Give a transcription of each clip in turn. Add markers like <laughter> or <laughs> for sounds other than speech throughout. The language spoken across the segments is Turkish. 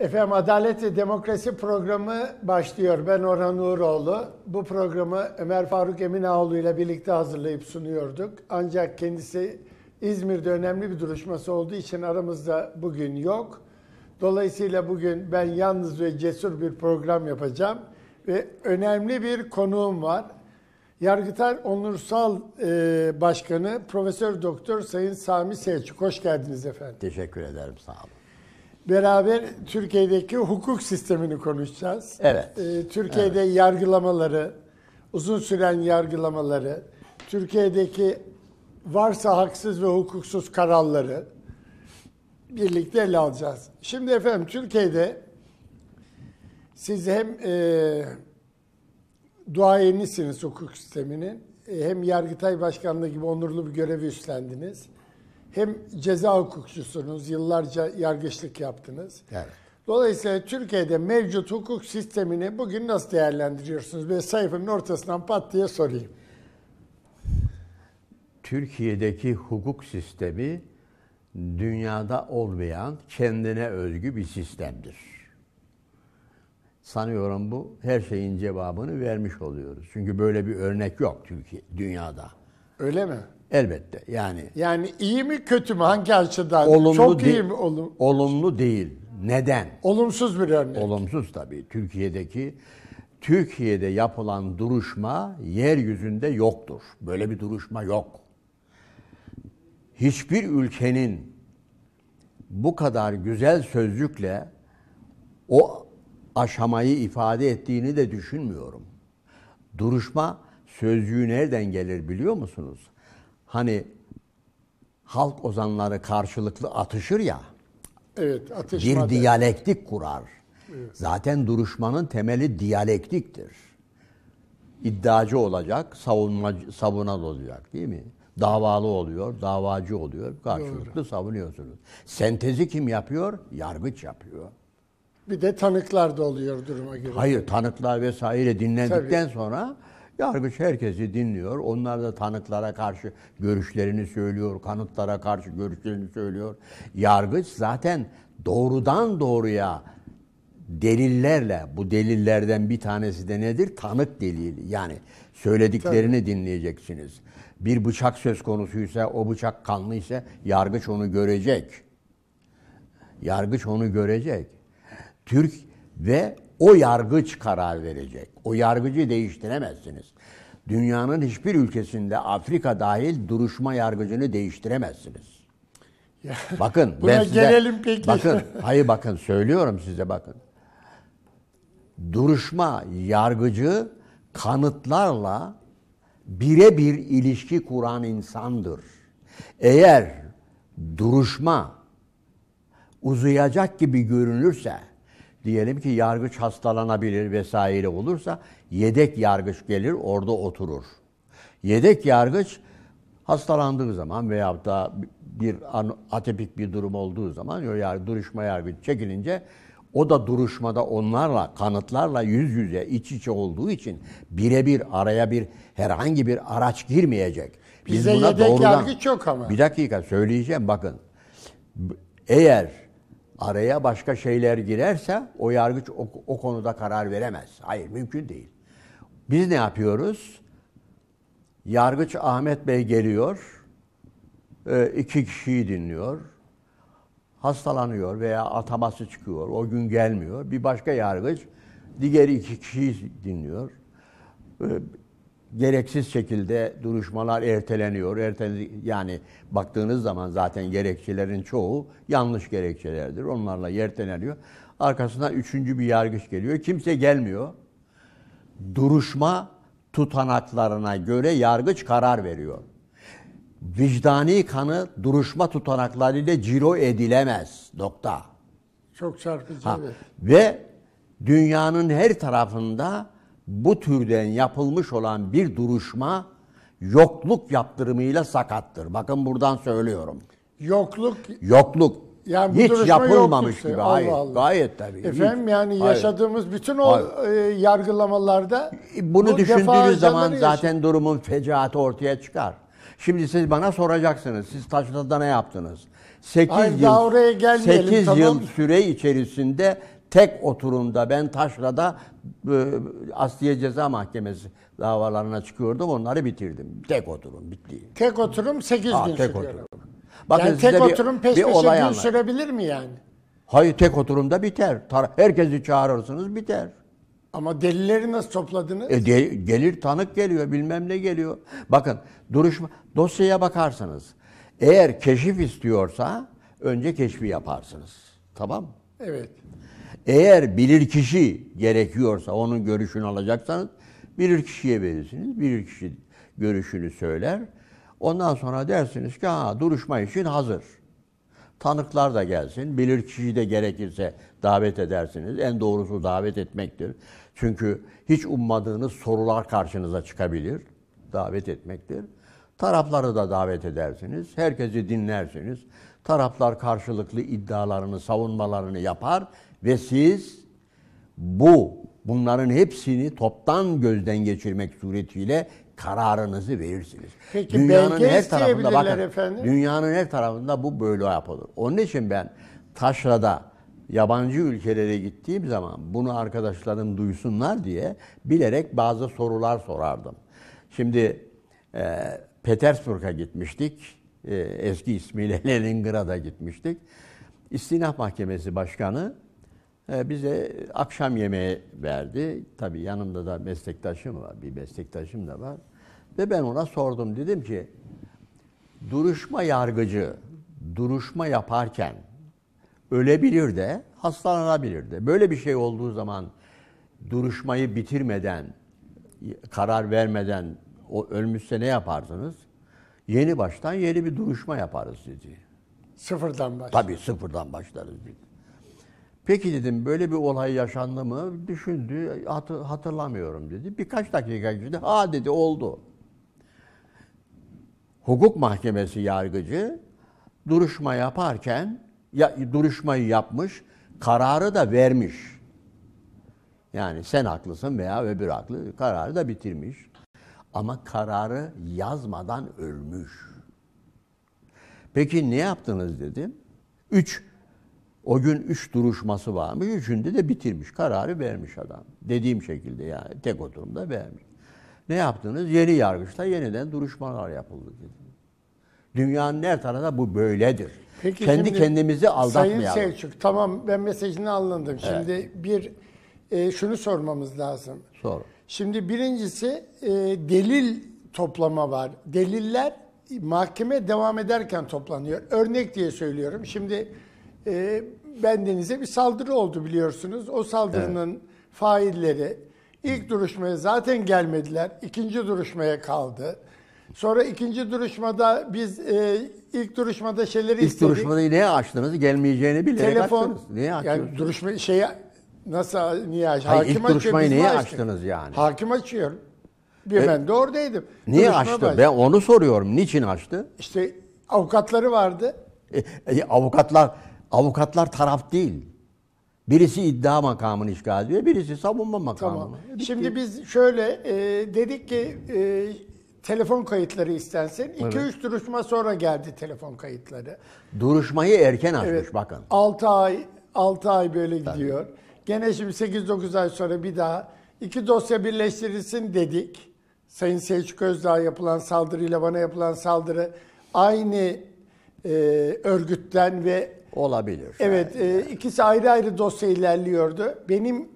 Efendim Adalet ve Demokrasi programı başlıyor. Ben Orhan Uğuroğlu. Bu programı Ömer Faruk Eminoğlu ile birlikte hazırlayıp sunuyorduk. Ancak kendisi İzmir'de önemli bir duruşması olduğu için aramızda bugün yok. Dolayısıyla bugün ben yalnız ve cesur bir program yapacağım. Ve önemli bir konuğum var. Yargıtay Onursal e, Başkanı Profesör Doktor Sayın Sami Selçuk. Hoş geldiniz efendim. Teşekkür ederim sağ olun beraber Türkiye'deki hukuk sistemini konuşacağız. Evet. Ee, Türkiye'de evet. yargılamaları, uzun süren yargılamaları, Türkiye'deki varsa haksız ve hukuksuz kararları birlikte ele alacağız. Şimdi efendim Türkiye'de siz hem e, duayenisiniz hukuk sisteminin, e, hem Yargıtay Başkanlığı gibi onurlu bir görevi üstlendiniz hem ceza hukukçusunuz, yıllarca yargıçlık yaptınız. Evet. Dolayısıyla Türkiye'de mevcut hukuk sistemini bugün nasıl değerlendiriyorsunuz? Ve sayfanın ortasından pat diye sorayım. Türkiye'deki hukuk sistemi dünyada olmayan kendine özgü bir sistemdir. Sanıyorum bu her şeyin cevabını vermiş oluyoruz. Çünkü böyle bir örnek yok Türkiye dünyada. Öyle mi? Elbette yani. Yani iyi mi kötü mü hangi açıdan? Olumlu Çok iyi mi? Olum olumlu değil. Neden? Olumsuz bir örnek. Olumsuz tabii. Türkiye'deki Türkiye'de yapılan duruşma yeryüzünde yoktur. Böyle bir duruşma yok. Hiçbir ülkenin bu kadar güzel sözcükle o aşamayı ifade ettiğini de düşünmüyorum. Duruşma sözcüğü nereden gelir biliyor musunuz? Hani halk ozanları karşılıklı atışır ya. Evet, atışma. Bir de. diyalektik kurar. Evet. Zaten duruşmanın temeli diyalektiktir. İddiacı olacak, savunma, savunan olacak değil mi? Davalı oluyor, davacı oluyor. Karşılıklı Doğru. savunuyorsunuz. Sentezi kim yapıyor? Yargıç yapıyor. Bir de tanıklar da oluyor duruma göre. Hayır, tanıklar vesaire dinlendikten Tabii. sonra Yargıç herkesi dinliyor. Onlar da tanıklara karşı görüşlerini söylüyor, kanıtlara karşı görüşlerini söylüyor. Yargıç zaten doğrudan doğruya delillerle, bu delillerden bir tanesi de nedir? Tanık delili. Yani söylediklerini Tabii. dinleyeceksiniz. Bir bıçak söz konusuysa, o bıçak kanlı ise yargıç onu görecek. Yargıç onu görecek. Türk ve o yargıç karar verecek. O yargıcı değiştiremezsiniz. Dünyanın hiçbir ülkesinde Afrika dahil duruşma yargıcını değiştiremezsiniz. bakın Buna ben size, gelelim peki. Bakın, <laughs> hayır bakın söylüyorum size bakın. Duruşma yargıcı kanıtlarla birebir ilişki kuran insandır. Eğer duruşma uzayacak gibi görünürse diyelim ki yargıç hastalanabilir vesaire olursa yedek yargıç gelir orada oturur. Yedek yargıç hastalandığı zaman veya da bir atepik bir durum olduğu zaman yani duruşma yargıcı çekilince o da duruşmada onlarla, kanıtlarla yüz yüze, iç içe olduğu için birebir araya bir herhangi bir araç girmeyecek. Biz Bize buna yedek doğrudan, yargı çok ama. Bir dakika söyleyeceğim bakın. Eğer araya başka şeyler girerse o yargıç o, o konuda karar veremez. Hayır mümkün değil. Biz ne yapıyoruz? Yargıç Ahmet Bey geliyor, e, iki kişiyi dinliyor, hastalanıyor veya ataması çıkıyor, o gün gelmiyor. Bir başka yargıç diğer iki kişiyi dinliyor. E, gereksiz şekilde duruşmalar erteleniyor. Ertelen yani baktığınız zaman zaten gerekçelerin çoğu yanlış gerekçelerdir. Onlarla erteleniyor. Arkasından üçüncü bir yargıç geliyor. Kimse gelmiyor. Duruşma tutanaklarına göre yargıç karar veriyor. Vicdani kanı duruşma tutanaklarıyla ciro edilemez. Nokta. Çok çarpıcı. Ha. Ve dünyanın her tarafında bu türden yapılmış olan bir duruşma yokluk yaptırımıyla sakattır. Bakın buradan söylüyorum. Yokluk yokluk yani hiç yapılmamış gibi. Allah Hayır. Allah. Gayet tabii. Efendim hiç. yani Hayır. yaşadığımız bütün o Hayır. E, yargılamalarda e, bunu bu düşündüğünüz zaman zaten durumun fecaati ortaya çıkar. Şimdi siz bana soracaksınız. Siz Taşlı'da ne yaptınız? 8 Hayır, yıl 8 tamam. yıl süre içerisinde tek oturumda ben Taşra'da e, Asliye Ceza Mahkemesi davalarına çıkıyordum. Onları bitirdim. Tek oturum bitti. Tek oturum 8 gün tek sürüyor. Oturum. Bakın yani tek oturum peş peşe gün anladım. sürebilir mi yani? Hayır tek oturumda biter. Herkesi çağırırsınız biter. Ama delilleri nasıl topladınız? E, de, gelir tanık geliyor bilmem ne geliyor. Bakın duruşma dosyaya bakarsınız. Eğer keşif istiyorsa önce keşfi yaparsınız. Tamam Evet. Eğer bilirkişi gerekiyorsa onun görüşünü alacaksanız bilirkişiye verirsiniz. Bilirkişi görüşünü söyler. Ondan sonra dersiniz ki ha duruşma için hazır. Tanıklar da gelsin. Bilirkişiyi de gerekirse davet edersiniz. En doğrusu davet etmektir. Çünkü hiç ummadığınız sorular karşınıza çıkabilir. Davet etmektir. Tarafları da davet edersiniz. Herkesi dinlersiniz. Taraflar karşılıklı iddialarını, savunmalarını yapar. Ve siz bu bunların hepsini toptan gözden geçirmek suretiyle kararınızı verirsiniz. Peki dünyanın her tarafında bakın efendim. dünyanın her tarafında bu böyle yapılır. Onun için ben taşrada yabancı ülkelere gittiğim zaman bunu arkadaşlarım duysunlar diye bilerek bazı sorular sorardım. Şimdi e, Petersburg'a gitmiştik. E, eski ismiyle <laughs> Leningrad'a gitmiştik. İstinaf Mahkemesi Başkanı ee, bize akşam yemeği verdi. Tabii yanımda da meslektaşım var, bir meslektaşım da var. Ve ben ona sordum, dedim ki, duruşma yargıcı, duruşma yaparken ölebilir de, hastalanabilir de. Böyle bir şey olduğu zaman duruşmayı bitirmeden, karar vermeden o ölmüşse ne yaparsınız? Yeni baştan yeni bir duruşma yaparız dedi. Sıfırdan başlarız. Tabii sıfırdan başlarız dedi. Peki dedim böyle bir olay yaşandı mı? Düşündü, hatırlamıyorum dedi. Birkaç dakika geçti. Ha dedi oldu. Hukuk Mahkemesi yargıcı duruşma yaparken ya, duruşmayı yapmış, kararı da vermiş. Yani sen haklısın veya öbür haklı. Kararı da bitirmiş. Ama kararı yazmadan ölmüş. Peki ne yaptınız dedim. Üç, o gün üç duruşması varmış. Üçünde de bitirmiş. Kararı vermiş adam. Dediğim şekilde yani tek oturumda vermiş. Ne yaptınız? Yeni yargıçta yeniden duruşmalar yapıldı dedi. Dünyanın her tarafında bu böyledir. Peki Kendi şimdi, kendimizi aldatmayalım. Sayın Selçuk tamam ben mesajını anladım. Şimdi bir e, şunu sormamız lazım. Sor. Şimdi birincisi e, delil toplama var. Deliller mahkeme devam ederken toplanıyor. Örnek diye söylüyorum. Şimdi e, ee, bendenize bir saldırı oldu biliyorsunuz. O saldırının evet. failleri ilk duruşmaya zaten gelmediler. İkinci duruşmaya kaldı. Sonra ikinci duruşmada biz e, ilk duruşmada şeyleri ilk istedik. İlk duruşmada neye açtınız? Gelmeyeceğini bilerek Telefon, açtınız. Neye açtınız? Yani duruşma şeyi nasıl niye açtınız? Hayır, Hakim ilk açıyor, duruşmayı niye açtınız yani? Hakim açıyor. Bir e, ben de oradaydım. Niye Duruşma açtı? Baş... Ben onu soruyorum. Niçin açtı? İşte avukatları vardı. E, e, avukatlar Avukatlar taraf değil. Birisi iddia makamını işgal ediyor, birisi savunma makamını. Tamam. Şimdi biz şöyle e, dedik ki e, telefon kayıtları istensin. 2-3 evet. duruşma sonra geldi telefon kayıtları. Duruşmayı erken açmış evet. bakın. 6 ay 6 ay böyle Tabii. gidiyor. Gene şimdi 8-9 ay sonra bir daha iki dosya birleştirilsin dedik. Sayın Selçuk Özdağ yapılan saldırıyla bana yapılan saldırı aynı e, örgütten ve olabilir. Evet, e, yani. e, ikisi ayrı ayrı dosya ilerliyordu. Benim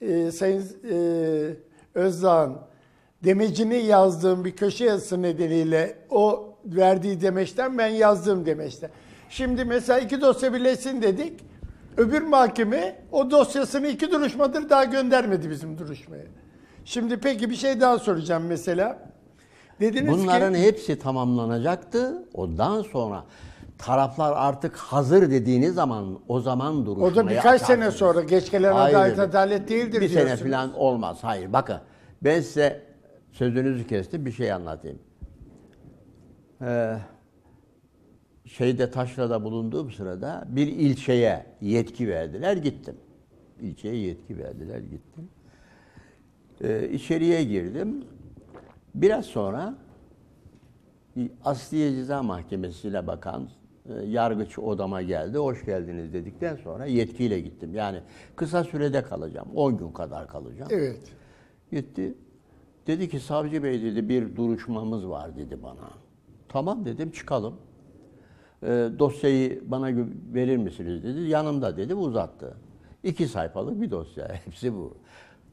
e, Sayın e, Özdağ'ın demecini yazdığım bir köşe yazısı nedeniyle o verdiği demeçten ben yazdığım demeçten. Şimdi mesela iki dosya birleşsin dedik. Öbür mahkeme o dosyasını iki duruşmadır daha göndermedi bizim duruşmaya. Şimdi peki bir şey daha soracağım mesela. Dediniz Bunların ki, hepsi tamamlanacaktı. Ondan sonra taraflar artık hazır dediğiniz zaman o zaman duruşmaya O da birkaç sene sonra geç gelen adalet adalet değildir Bir sene falan olmaz. Hayır bakın ben size sözünüzü kestim bir şey anlatayım. Ee, şeyde Taşra'da bulunduğum sırada bir ilçeye yetki verdiler gittim. İlçeye yetki verdiler gittim. Ee, içeriye girdim. Biraz sonra Asliye Ceza Mahkemesi'ne bakan e, yargıç odama geldi. Hoş geldiniz dedikten sonra yetkiyle gittim. Yani kısa sürede kalacağım. 10 gün kadar kalacağım. Evet. Gitti. Dedi ki savcı bey dedi bir duruşmamız var dedi bana. Tamam dedim çıkalım. E, dosyayı bana verir misiniz dedi. Yanımda dedi uzattı. İki sayfalık bir dosya. <laughs> Hepsi bu.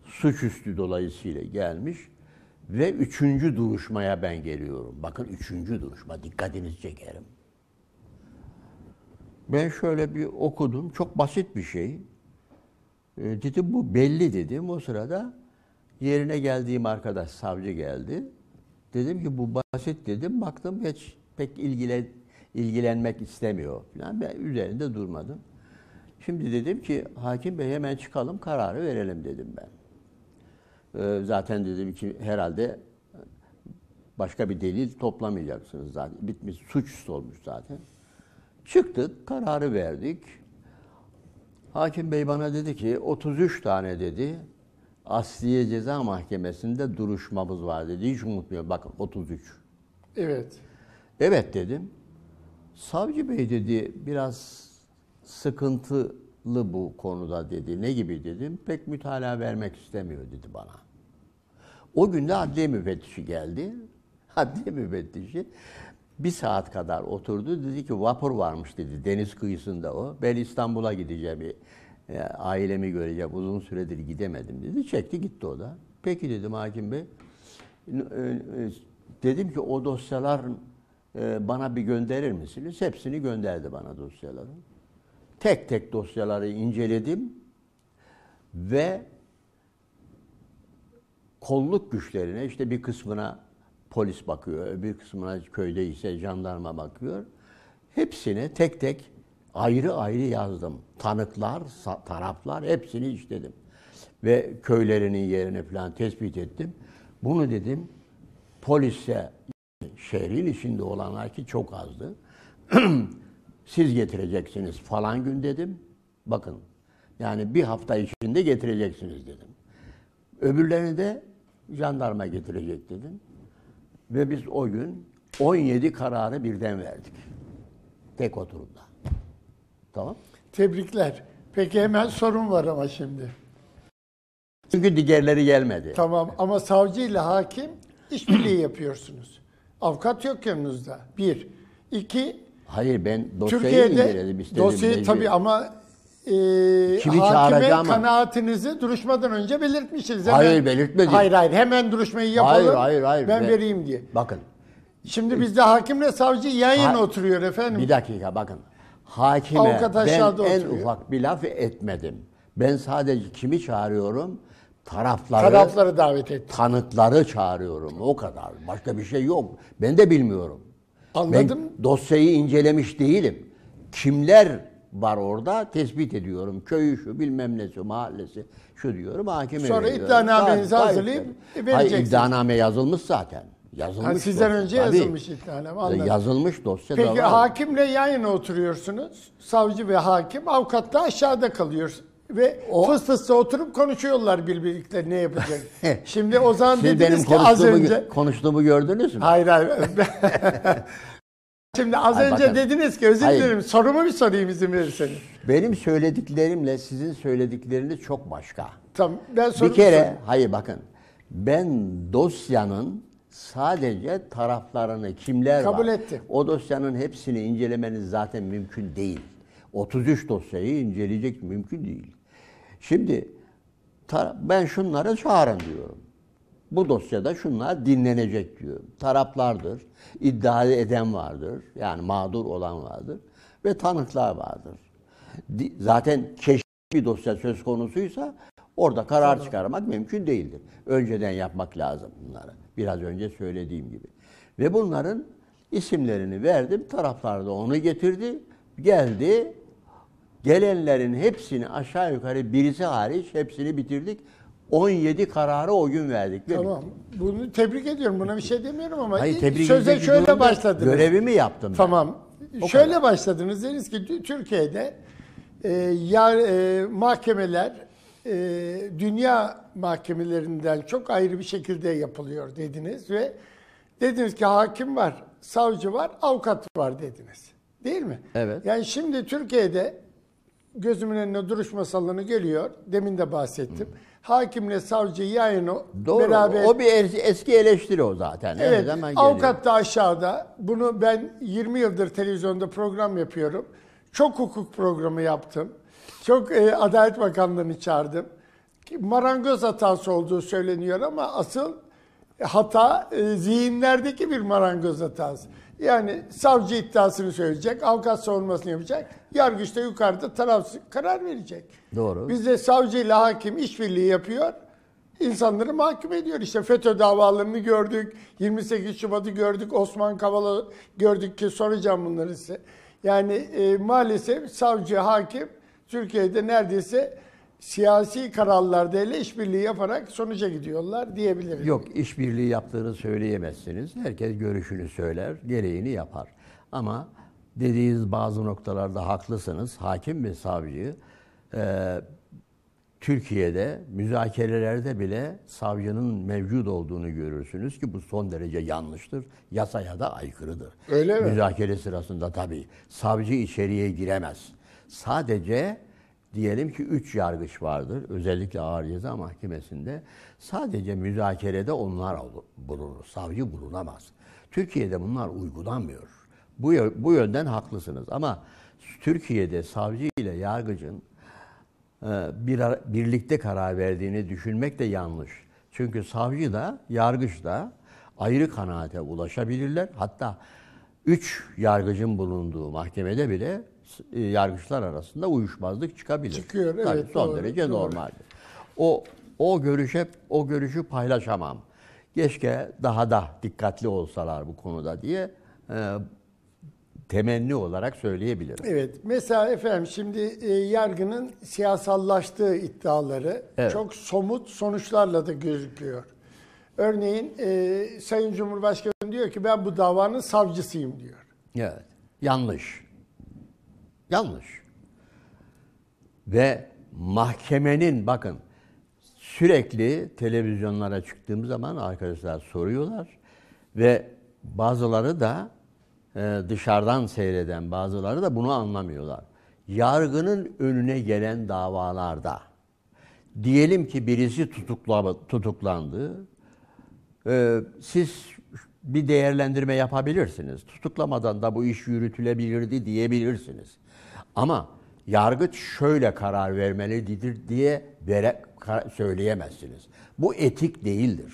Suçüstü dolayısıyla gelmiş. Ve üçüncü duruşmaya ben geliyorum. Bakın üçüncü duruşma. Dikkatinizi çekerim. Ben şöyle bir okudum. Çok basit bir şey. E, ee, dedim bu belli dedim. O sırada yerine geldiğim arkadaş savcı geldi. Dedim ki bu basit dedim. Baktım hiç pek ilgilen, ilgilenmek istemiyor falan. Ben üzerinde durmadım. Şimdi dedim ki hakim bey hemen çıkalım kararı verelim dedim ben. Ee, zaten dedim ki herhalde başka bir delil toplamayacaksınız zaten. Bitmiş suç olmuş zaten. Çıktık, kararı verdik. Hakim Bey bana dedi ki 33 tane dedi. Asliye Ceza Mahkemesi'nde duruşmamız var dedi. Hiç unutmuyorum. Bakın 33. Evet. Evet dedim. Savcı Bey dedi biraz sıkıntılı bu konuda dedi. Ne gibi dedim. Pek mütalaa vermek istemiyor dedi bana. O gün de adliye müfettişi geldi. <laughs> Adliye müfettişi bir saat kadar oturdu. Dedi ki vapur varmış dedi deniz kıyısında o. Ben İstanbul'a gideceğim. E, e, ailemi göreceğim. Uzun süredir gidemedim dedi. Çekti gitti o da. Peki dedim hakim bey. E, dedim ki o dosyalar bana bir gönderir misiniz? Hepsini gönderdi bana dosyaları. Tek tek dosyaları inceledim ve kolluk güçlerine işte bir kısmına polis bakıyor, öbür kısmına köyde ise jandarma bakıyor. Hepsini tek tek ayrı ayrı yazdım. Tanıklar, taraflar hepsini işledim. Ve köylerinin yerini falan tespit ettim. Bunu dedim polise şehrin içinde olanlar ki çok azdı. <clears throat> Siz getireceksiniz falan gün dedim. Bakın yani bir hafta içinde getireceksiniz dedim. Öbürlerini de jandarma getirecek dedim. Ve biz o gün 17 kararı birden verdik. Tek oturumda. Tamam. Tebrikler. Peki hemen sorun var ama şimdi. Çünkü diğerleri gelmedi. Tamam ama savcı ile hakim işbirliği yapıyorsunuz. Avukat yok yanınızda. Bir. İki. Hayır ben dosyayı Türkiye'de, inceledim. Istedim. Dosyayı tabii ama e, Kimi hakime çağıracağı ama- kanaatinizi duruşmadan önce belirtmişsiniz. Hemen- Hayır, belirtmedim. Hayır hayır hemen duruşmayı yapalım. Hayır, hayır, hayır. Ben Ve- vereyim diye. Bakın Şimdi bizde hakimle savcı yan yana oturuyor efendim. bir dakika bakın. Hakime Avukat ben en oturuyor. ufak bir laf etmedim. Ben sadece kimi çağırıyorum? Tarafları, Tarafları davet et. tanıkları çağırıyorum. O kadar. Başka bir şey yok. Ben de bilmiyorum. Anladım. Ben dosyayı incelemiş değilim. Kimler var orada tespit ediyorum. Köyü şu bilmem nesi mahallesi şu diyorum hakime Sonra veriyorum. iddianamenizi Daha- daha hazırlayıp yüksek. Hayır vereceksiniz. iddianame yazılmış zaten. Yazılmış Yani sizden dosya. önce Tabii. yazılmış iddianame e, anladım. Yazılmış dosya da Peki hakimle yan yana oturuyorsunuz. Savcı ve hakim. Avukat da aşağıda kalıyor. Ve fıs fısla oturup konuşuyorlar birbirlikle ne yapacak. <laughs> Şimdi o zaman Siz benim ki az konuştuğumu, önce... konuştuğumu gördünüz mü? Hayır hayır. <laughs> Şimdi az Hayır, önce bakın. dediniz ki özür dilerim sorumu bir sorayım izin verirseniz. Benim söylediklerimle sizin söyledikleriniz çok başka. Tamam ben sorumu Bir kere sorayım. hayır bakın. Ben dosyanın sadece taraflarını kimler Kabul var? etti. O dosyanın hepsini incelemeniz zaten mümkün değil. 33 dosyayı inceleyecek mümkün değil. Şimdi ben şunları çağırın diyorum bu dosyada şunlar dinlenecek diyor. Taraflardır, iddia eden vardır, yani mağdur olan vardır ve tanıklar vardır. Zaten keşif bir dosya söz konusuysa orada karar Anladım. çıkarmak mümkün değildir. Önceden yapmak lazım bunları. Biraz önce söylediğim gibi. Ve bunların isimlerini verdim. Taraflar da onu getirdi. Geldi. Gelenlerin hepsini aşağı yukarı birisi hariç hepsini bitirdik. 17 kararı o gün verdik değil Tamam. mi? Bunu tebrik ediyorum. Buna bir şey demiyorum ama Hayır, tebrik söze edecek bir durum şöyle yok. başladınız. Görevimi yaptım ben. Tamam. O şöyle kadar. başladınız. Dediniz ki Türkiye'de e, yar, e, mahkemeler e, dünya mahkemelerinden çok ayrı bir şekilde yapılıyor dediniz ve dediniz ki hakim var, savcı var, avukat var dediniz. Değil mi? Evet. Yani şimdi Türkiye'de gözümün önüne duruşma salonu geliyor. Demin de bahsettim. Hmm hakimle savcı yayını Doğru. beraber... O bir eski eleştiri o zaten. Evet. evet hemen avukat geliyor. da aşağıda. Bunu ben 20 yıldır televizyonda program yapıyorum. Çok hukuk programı yaptım. Çok e, Adalet Bakanlığı'nı çağırdım. Marangoz hatası olduğu söyleniyor ama asıl hata e, zihinlerdeki bir marangoz hatası. Yani savcı iddiasını söyleyecek, avukat savunmasını yapacak. Yargıç da yukarıda taraf karar verecek. Doğru. Bizde savcı ile hakim işbirliği yapıyor. insanları mahkum ediyor. İşte FETÖ davalarını gördük, 28 Şubat'ı gördük, Osman Kavala gördük ki soracağım bunları size. Yani e, maalesef savcı, hakim Türkiye'de neredeyse siyasi kararlarda ile işbirliği yaparak sonuca gidiyorlar diyebilirim. Yok işbirliği yaptığını söyleyemezsiniz. Herkes görüşünü söyler, gereğini yapar. Ama dediğiniz bazı noktalarda haklısınız. Hakim ve savcı e, Türkiye'de müzakerelerde bile savcının mevcut olduğunu görürsünüz ki bu son derece yanlıştır. Yasaya da aykırıdır. Öyle mi? Müzakere sırasında tabii. Savcı içeriye giremez. Sadece diyelim ki üç yargıç vardır. Özellikle ağır ceza mahkemesinde sadece müzakerede onlar bulunur. Savcı bulunamaz. Türkiye'de bunlar uygulanmıyor. Bu, bu yönden haklısınız ama Türkiye'de savcı ile yargıcın e, bir, birlikte karar verdiğini düşünmek de yanlış. Çünkü savcı da yargıç da ayrı kanaate ulaşabilirler. Hatta üç yargıcın bulunduğu mahkemede bile e, yargıçlar arasında uyuşmazlık çıkabilir. Çıkıyor evet. Tabii son doğru, derece doğru. normaldir. O o görüş o görüşü paylaşamam. Keşke daha da dikkatli olsalar bu konuda diye e, temenni olarak söyleyebilirim. Evet. Mesela efendim şimdi e, yargının siyasallaştığı iddiaları evet. çok somut sonuçlarla da gözüküyor. Örneğin e, Sayın Cumhurbaşkanı diyor ki ben bu davanın savcısıyım diyor. Evet. Yanlış. Yanlış. Ve mahkemenin bakın sürekli televizyonlara çıktığım zaman arkadaşlar soruyorlar ve bazıları da e, dışarıdan seyreden bazıları da bunu anlamıyorlar. Yargının önüne gelen davalarda diyelim ki birisi tutuklandı. E, siz bir değerlendirme yapabilirsiniz. Tutuklamadan da bu iş yürütülebilirdi diyebilirsiniz. Ama yargıç şöyle karar vermelidir diye vere, söyleyemezsiniz. Bu etik değildir.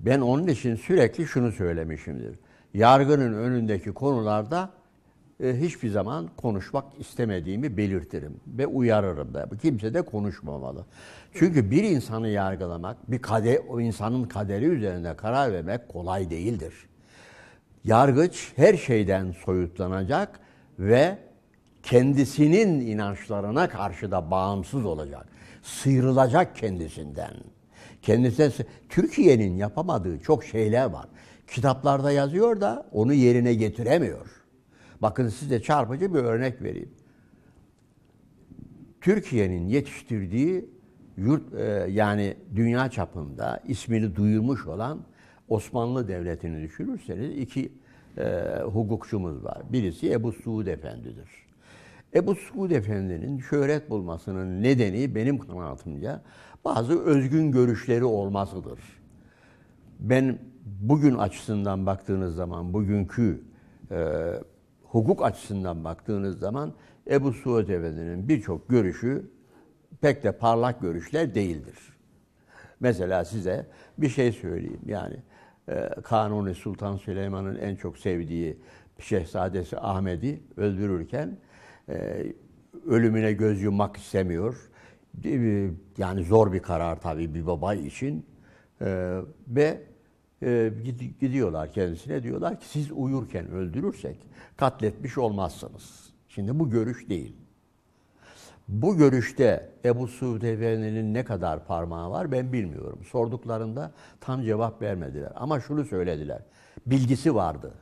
Ben onun için sürekli şunu söylemişimdir. Yargının önündeki konularda e, hiçbir zaman konuşmak istemediğimi belirtirim ve uyarırım da. Kimse de konuşmamalı. Çünkü bir insanı yargılamak, bir kader, o insanın kaderi üzerine karar vermek kolay değildir. Yargıç her şeyden soyutlanacak ve kendisinin inançlarına karşı da bağımsız olacak. Sıyrılacak kendisinden. Kendisine Türkiye'nin yapamadığı çok şeyler var. Kitaplarda yazıyor da onu yerine getiremiyor. Bakın size çarpıcı bir örnek vereyim. Türkiye'nin yetiştirdiği yurt e, yani dünya çapında ismini duyurmuş olan Osmanlı Devleti'ni düşünürseniz iki e, hukukçumuz var. Birisi Ebu Suud Efendi'dir. Ebu Suud Efendi'nin şöhret bulmasının nedeni benim kanaatimce bazı özgün görüşleri olmasıdır. Ben bugün açısından baktığınız zaman, bugünkü e, hukuk açısından baktığınız zaman Ebu Suud Efendi'nin birçok görüşü pek de parlak görüşler değildir. Mesela size bir şey söyleyeyim. Yani e, Kanuni Sultan Süleyman'ın en çok sevdiği Şehzadesi Ahmet'i öldürürken ee, ölümüne göz yummak istemiyor. Yani zor bir karar tabii bir baba için. Ee, ve e, gidiyorlar kendisine diyorlar ki siz uyurken öldürürsek katletmiş olmazsınız. Şimdi bu görüş değil. Bu görüşte Ebu Suud Efendi'nin ne kadar parmağı var ben bilmiyorum. Sorduklarında tam cevap vermediler. Ama şunu söylediler. Bilgisi vardı.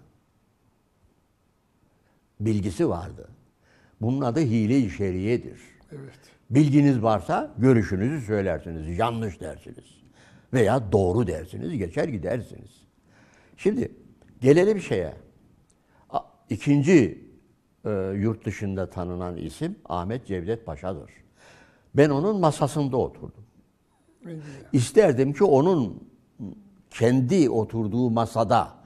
Bilgisi vardı. Bunun adı hile-i şeriyedir. Evet. Bilginiz varsa görüşünüzü söylersiniz. Yanlış dersiniz. Veya doğru dersiniz. Geçer gidersiniz. Şimdi gelelim şeye. İkinci e, yurt dışında tanınan isim Ahmet Cevdet Paşa'dır. Ben onun masasında oturdum. Evet. İsterdim ki onun kendi oturduğu masada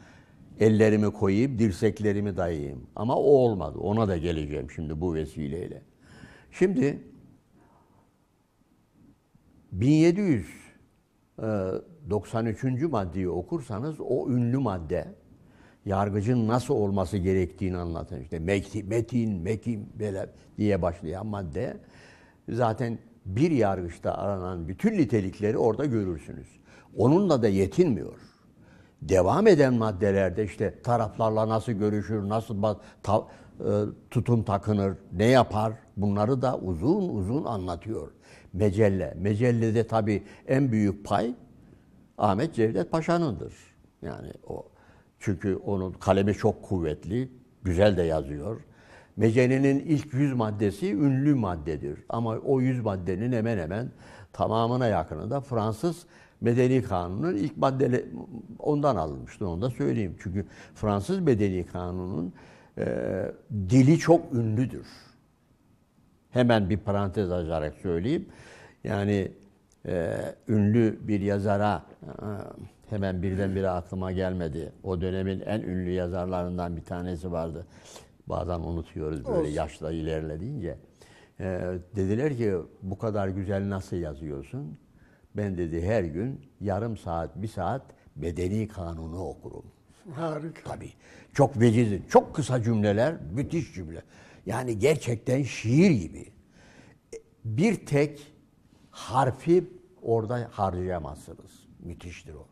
ellerimi koyayım, dirseklerimi dayayayım. Ama o olmadı. Ona da geleceğim şimdi bu vesileyle. Şimdi 1793. E, maddeyi okursanız o ünlü madde yargıcın nasıl olması gerektiğini anlatan işte mekti, metin, mekim böyle diye başlayan madde zaten bir yargıçta aranan bütün nitelikleri orada görürsünüz. Onunla da yetinmiyor devam eden maddelerde işte taraflarla nasıl görüşür, nasıl ta, e, tutum takınır, ne yapar bunları da uzun uzun anlatıyor. Mecelle. Mecellede tabii en büyük pay Ahmet Cevdet Paşa'nındır. Yani o çünkü onun kalemi çok kuvvetli, güzel de yazıyor. Meceli'nin ilk yüz maddesi ünlü maddedir. Ama o yüz maddenin hemen hemen tamamına yakını da Fransız Medeni Kanun'un ilk maddeli ondan alınmıştı. Onu da söyleyeyim. Çünkü Fransız Medeni Kanun'un e, dili çok ünlüdür. Hemen bir parantez açarak söyleyeyim. Yani e, ünlü bir yazara e, hemen birdenbire aklıma gelmedi. O dönemin en ünlü yazarlarından bir tanesi vardı. Bazen unutuyoruz böyle Olsun. yaşla ilerlediğince. E, dediler ki bu kadar güzel nasıl yazıyorsun? Ben dedi her gün yarım saat, bir saat bedeni kanunu okurum. Harika. Tabii. Çok veciz, çok kısa cümleler, müthiş cümle. Yani gerçekten şiir gibi. E, bir tek harfi orada harcayamazsınız. Müthiştir o.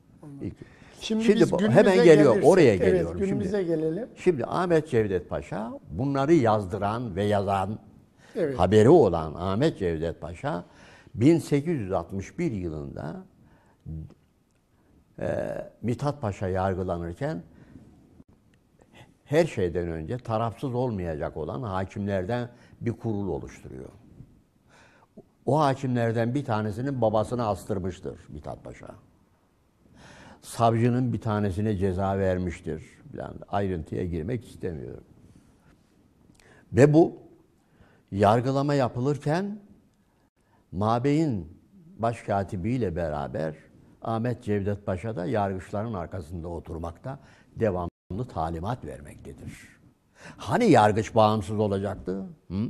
Şimdi, şimdi biz hemen geliyor gelirsek, oraya geliyorum günümüze şimdi. gelelim. Şimdi Ahmet Cevdet Paşa bunları yazdıran ve yazan evet. haberi olan Ahmet Cevdet Paşa 1861 yılında e, Mithat Paşa yargılanırken her şeyden önce tarafsız olmayacak olan hakimlerden bir kurul oluşturuyor. O hakimlerden bir tanesinin babasını astırmıştır Mithat Paşa. Savcının bir tanesine ceza vermiştir. Yani ayrıntıya girmek istemiyorum. Ve bu yargılama yapılırken Mabey'in başkatibiyle beraber Ahmet Cevdet Paşa da yargıçların arkasında oturmakta devamlı talimat vermektedir. Hani yargıç bağımsız olacaktı? Hı?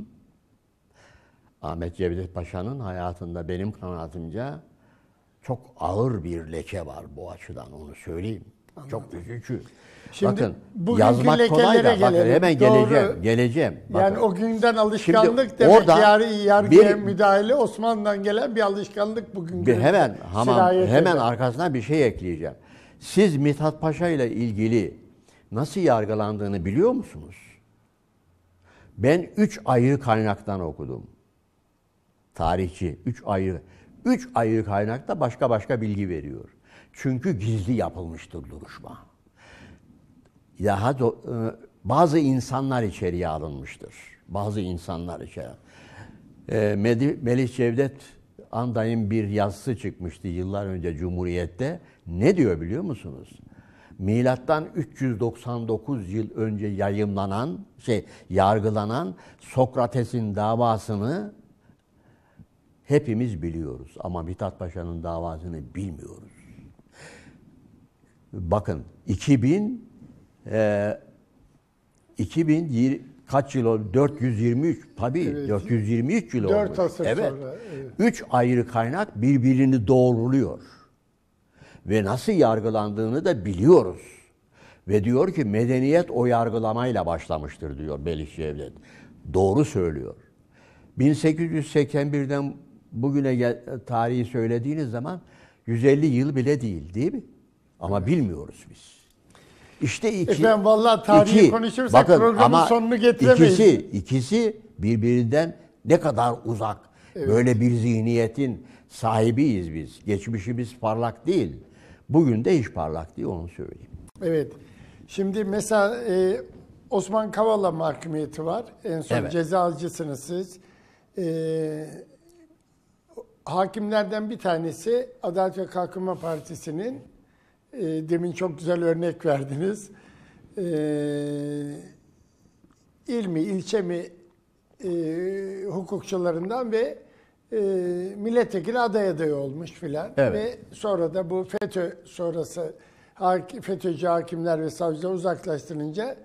Ahmet Cevdet Paşa'nın hayatında benim kanaatimce çok ağır bir leke var bu açıdan onu söyleyeyim. Anladım. Çok üzücü. Şimdi Bakın yazmak kolay da bakın hemen Doğru. geleceğim. Geleceğim. Bakın. Yani o günden alışkanlık Şimdi demek orada yargıya bir, müdahale Osmanlı'dan gelen bir alışkanlık bugün. Bir hemen hemen hemen arkasına bir şey ekleyeceğim. Siz Mithat Paşa ile ilgili nasıl yargılandığını biliyor musunuz? Ben üç ayrı kaynaktan okudum. Tarihçi üç ayrı üç ayrı kaynakta başka başka bilgi veriyor. Çünkü gizli yapılmıştır duruşma daha do, e, bazı insanlar içeriye alınmıştır. Bazı insanlar içeri. E, Melih Cevdet Anday'ın bir yazısı çıkmıştı yıllar önce Cumhuriyet'te. Ne diyor biliyor musunuz? Milattan 399 yıl önce yayımlanan, şey yargılanan Sokrates'in davasını hepimiz biliyoruz ama Mithat Paşa'nın davasını bilmiyoruz. Bakın 2000 e, ee, 2020 kaç yıl oldu? 423. Tabii evet. 423 yıl 4 asır evet. sonra. Evet. Üç ayrı kaynak birbirini doğruluyor. Ve nasıl yargılandığını da biliyoruz. Ve diyor ki medeniyet o yargılamayla başlamıştır diyor Beliş Cevdet. Doğru söylüyor. 1881'den bugüne gel, tarihi söylediğiniz zaman 150 yıl bile değil değil mi? Ama evet. bilmiyoruz biz. İşte iki. Efendim vallahi tarihi iki, konuşursak bakın, programın ama sonunu getiremeyiz. Ikisi, ikisi birbirinden ne kadar uzak. Evet. Böyle bir zihniyetin sahibiyiz biz. Geçmişimiz parlak değil. Bugün de hiç parlak değil onu söyleyeyim. Evet. Şimdi mesela e, Osman Kavala mahkumiyeti var. En son evet. cezacısınız siz. E, hakimlerden bir tanesi Adalet ve Kalkınma Partisi'nin e, demin çok güzel örnek verdiniz. E, il mi, ilçe mi e, hukukçularından ve e, milletvekili aday adayı olmuş filan. Evet. Ve sonra da bu FETÖ sonrası hak, FETÖ'cü hakimler ve savcılar uzaklaştırılınca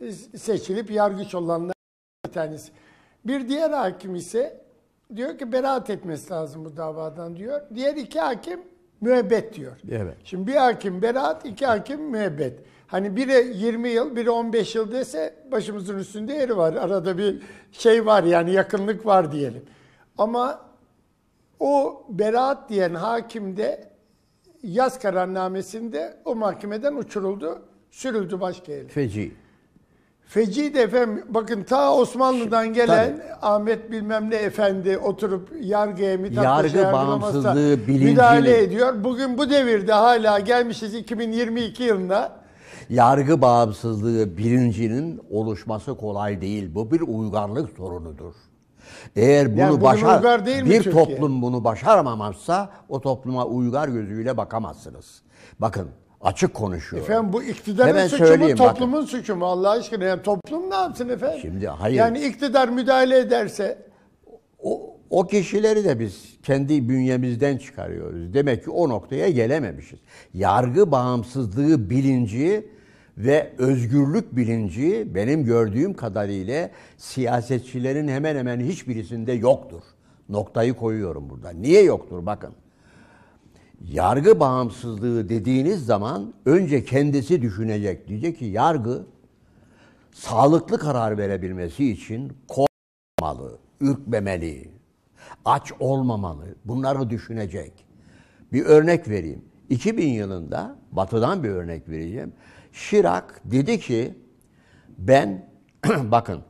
e, seçilip yargıç olanlar bir tanesi. Bir diğer hakim ise diyor ki beraat etmesi lazım bu davadan diyor. Diğer iki hakim müebbet diyor. Evet. Şimdi bir hakim beraat, iki hakim müebbet. Hani biri 20 yıl, biri 15 yıl dese başımızın üstünde yeri var. Arada bir şey var yani yakınlık var diyelim. Ama o beraat diyen hakim de yaz kararnamesinde o mahkemeden uçuruldu, sürüldü başka yere. Feci. Feci de efendim bakın ta Osmanlı'dan gelen Tabii. Ahmet bilmem ne efendi oturup yargıya mitaklaşa Yargı bağımsızlığı bilincini. müdahale ediyor. Bugün bu devirde hala gelmişiz 2022 yılında Yargı bağımsızlığı bilincinin oluşması kolay değil. Bu bir uygarlık sorunudur. Eğer bunu yani başar değil bir Türkiye? toplum bunu başaramamazsa o topluma uygar gözüyle bakamazsınız. Bakın Açık konuşuyor. Efendim bu iktidarın Hemen suçu mu, toplumun bakın. suçu mu? Allah aşkına yani toplum ne yapsın efendim? Şimdi hayır. Yani iktidar müdahale ederse o, o kişileri de biz kendi bünyemizden çıkarıyoruz. Demek ki o noktaya gelememişiz. Yargı bağımsızlığı bilinci ve özgürlük bilinci benim gördüğüm kadarıyla siyasetçilerin hemen hemen hiçbirisinde yoktur. Noktayı koyuyorum burada. Niye yoktur bakın yargı bağımsızlığı dediğiniz zaman önce kendisi düşünecek. Diyecek ki yargı sağlıklı karar verebilmesi için korkmamalı, ürkmemeli, aç olmamalı. Bunları düşünecek. Bir örnek vereyim. 2000 yılında batıdan bir örnek vereceğim. Şirak dedi ki ben <clears throat> bakın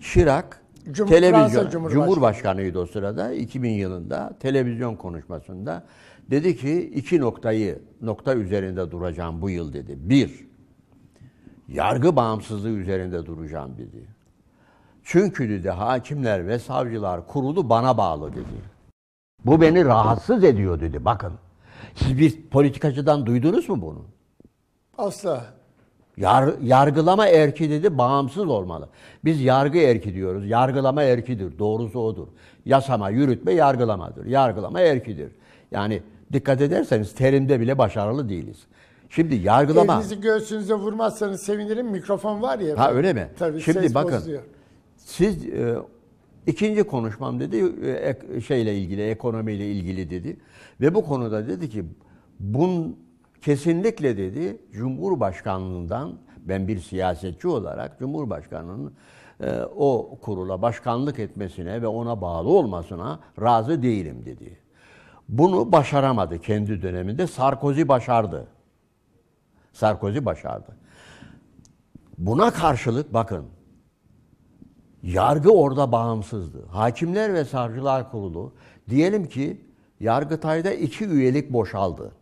Şirak Cum televizyon Cumhurbaşkanı. Cumhurbaşkanıydı o sırada 2000 yılında televizyon konuşmasında Dedi ki iki noktayı nokta üzerinde duracağım bu yıl dedi. Bir, yargı bağımsızlığı üzerinde duracağım dedi. Çünkü dedi hakimler ve savcılar kurulu bana bağlı dedi. Bu beni rahatsız ediyor dedi bakın. Siz bir politikacıdan duydunuz mu bunu? Asla. Yar, yargılama erki dedi bağımsız olmalı. Biz yargı erki diyoruz. Yargılama erkidir. Doğrusu odur. Yasama, yürütme yargılamadır. Yargılama erkidir. Yani dikkat ederseniz terimde bile başarılı değiliz. Şimdi yargılama... Elinizi göğsünüze vurmazsanız sevinirim. Mikrofon var ya. Ha öyle mi? Tabii Şimdi ses bakın. Bozuyor. Siz e, ikinci konuşmam dedi e, şeyle ilgili, ekonomiyle ilgili dedi. Ve bu konuda dedi ki bun kesinlikle dedi Cumhurbaşkanlığından ben bir siyasetçi olarak Cumhurbaşkanının e, o kurula başkanlık etmesine ve ona bağlı olmasına razı değilim dedi. Bunu başaramadı kendi döneminde. Sarkozy başardı. Sarkozy başardı. Buna karşılık bakın yargı orada bağımsızdı. Hakimler ve Savcılar Kurulu diyelim ki Yargıtay'da iki üyelik boşaldı.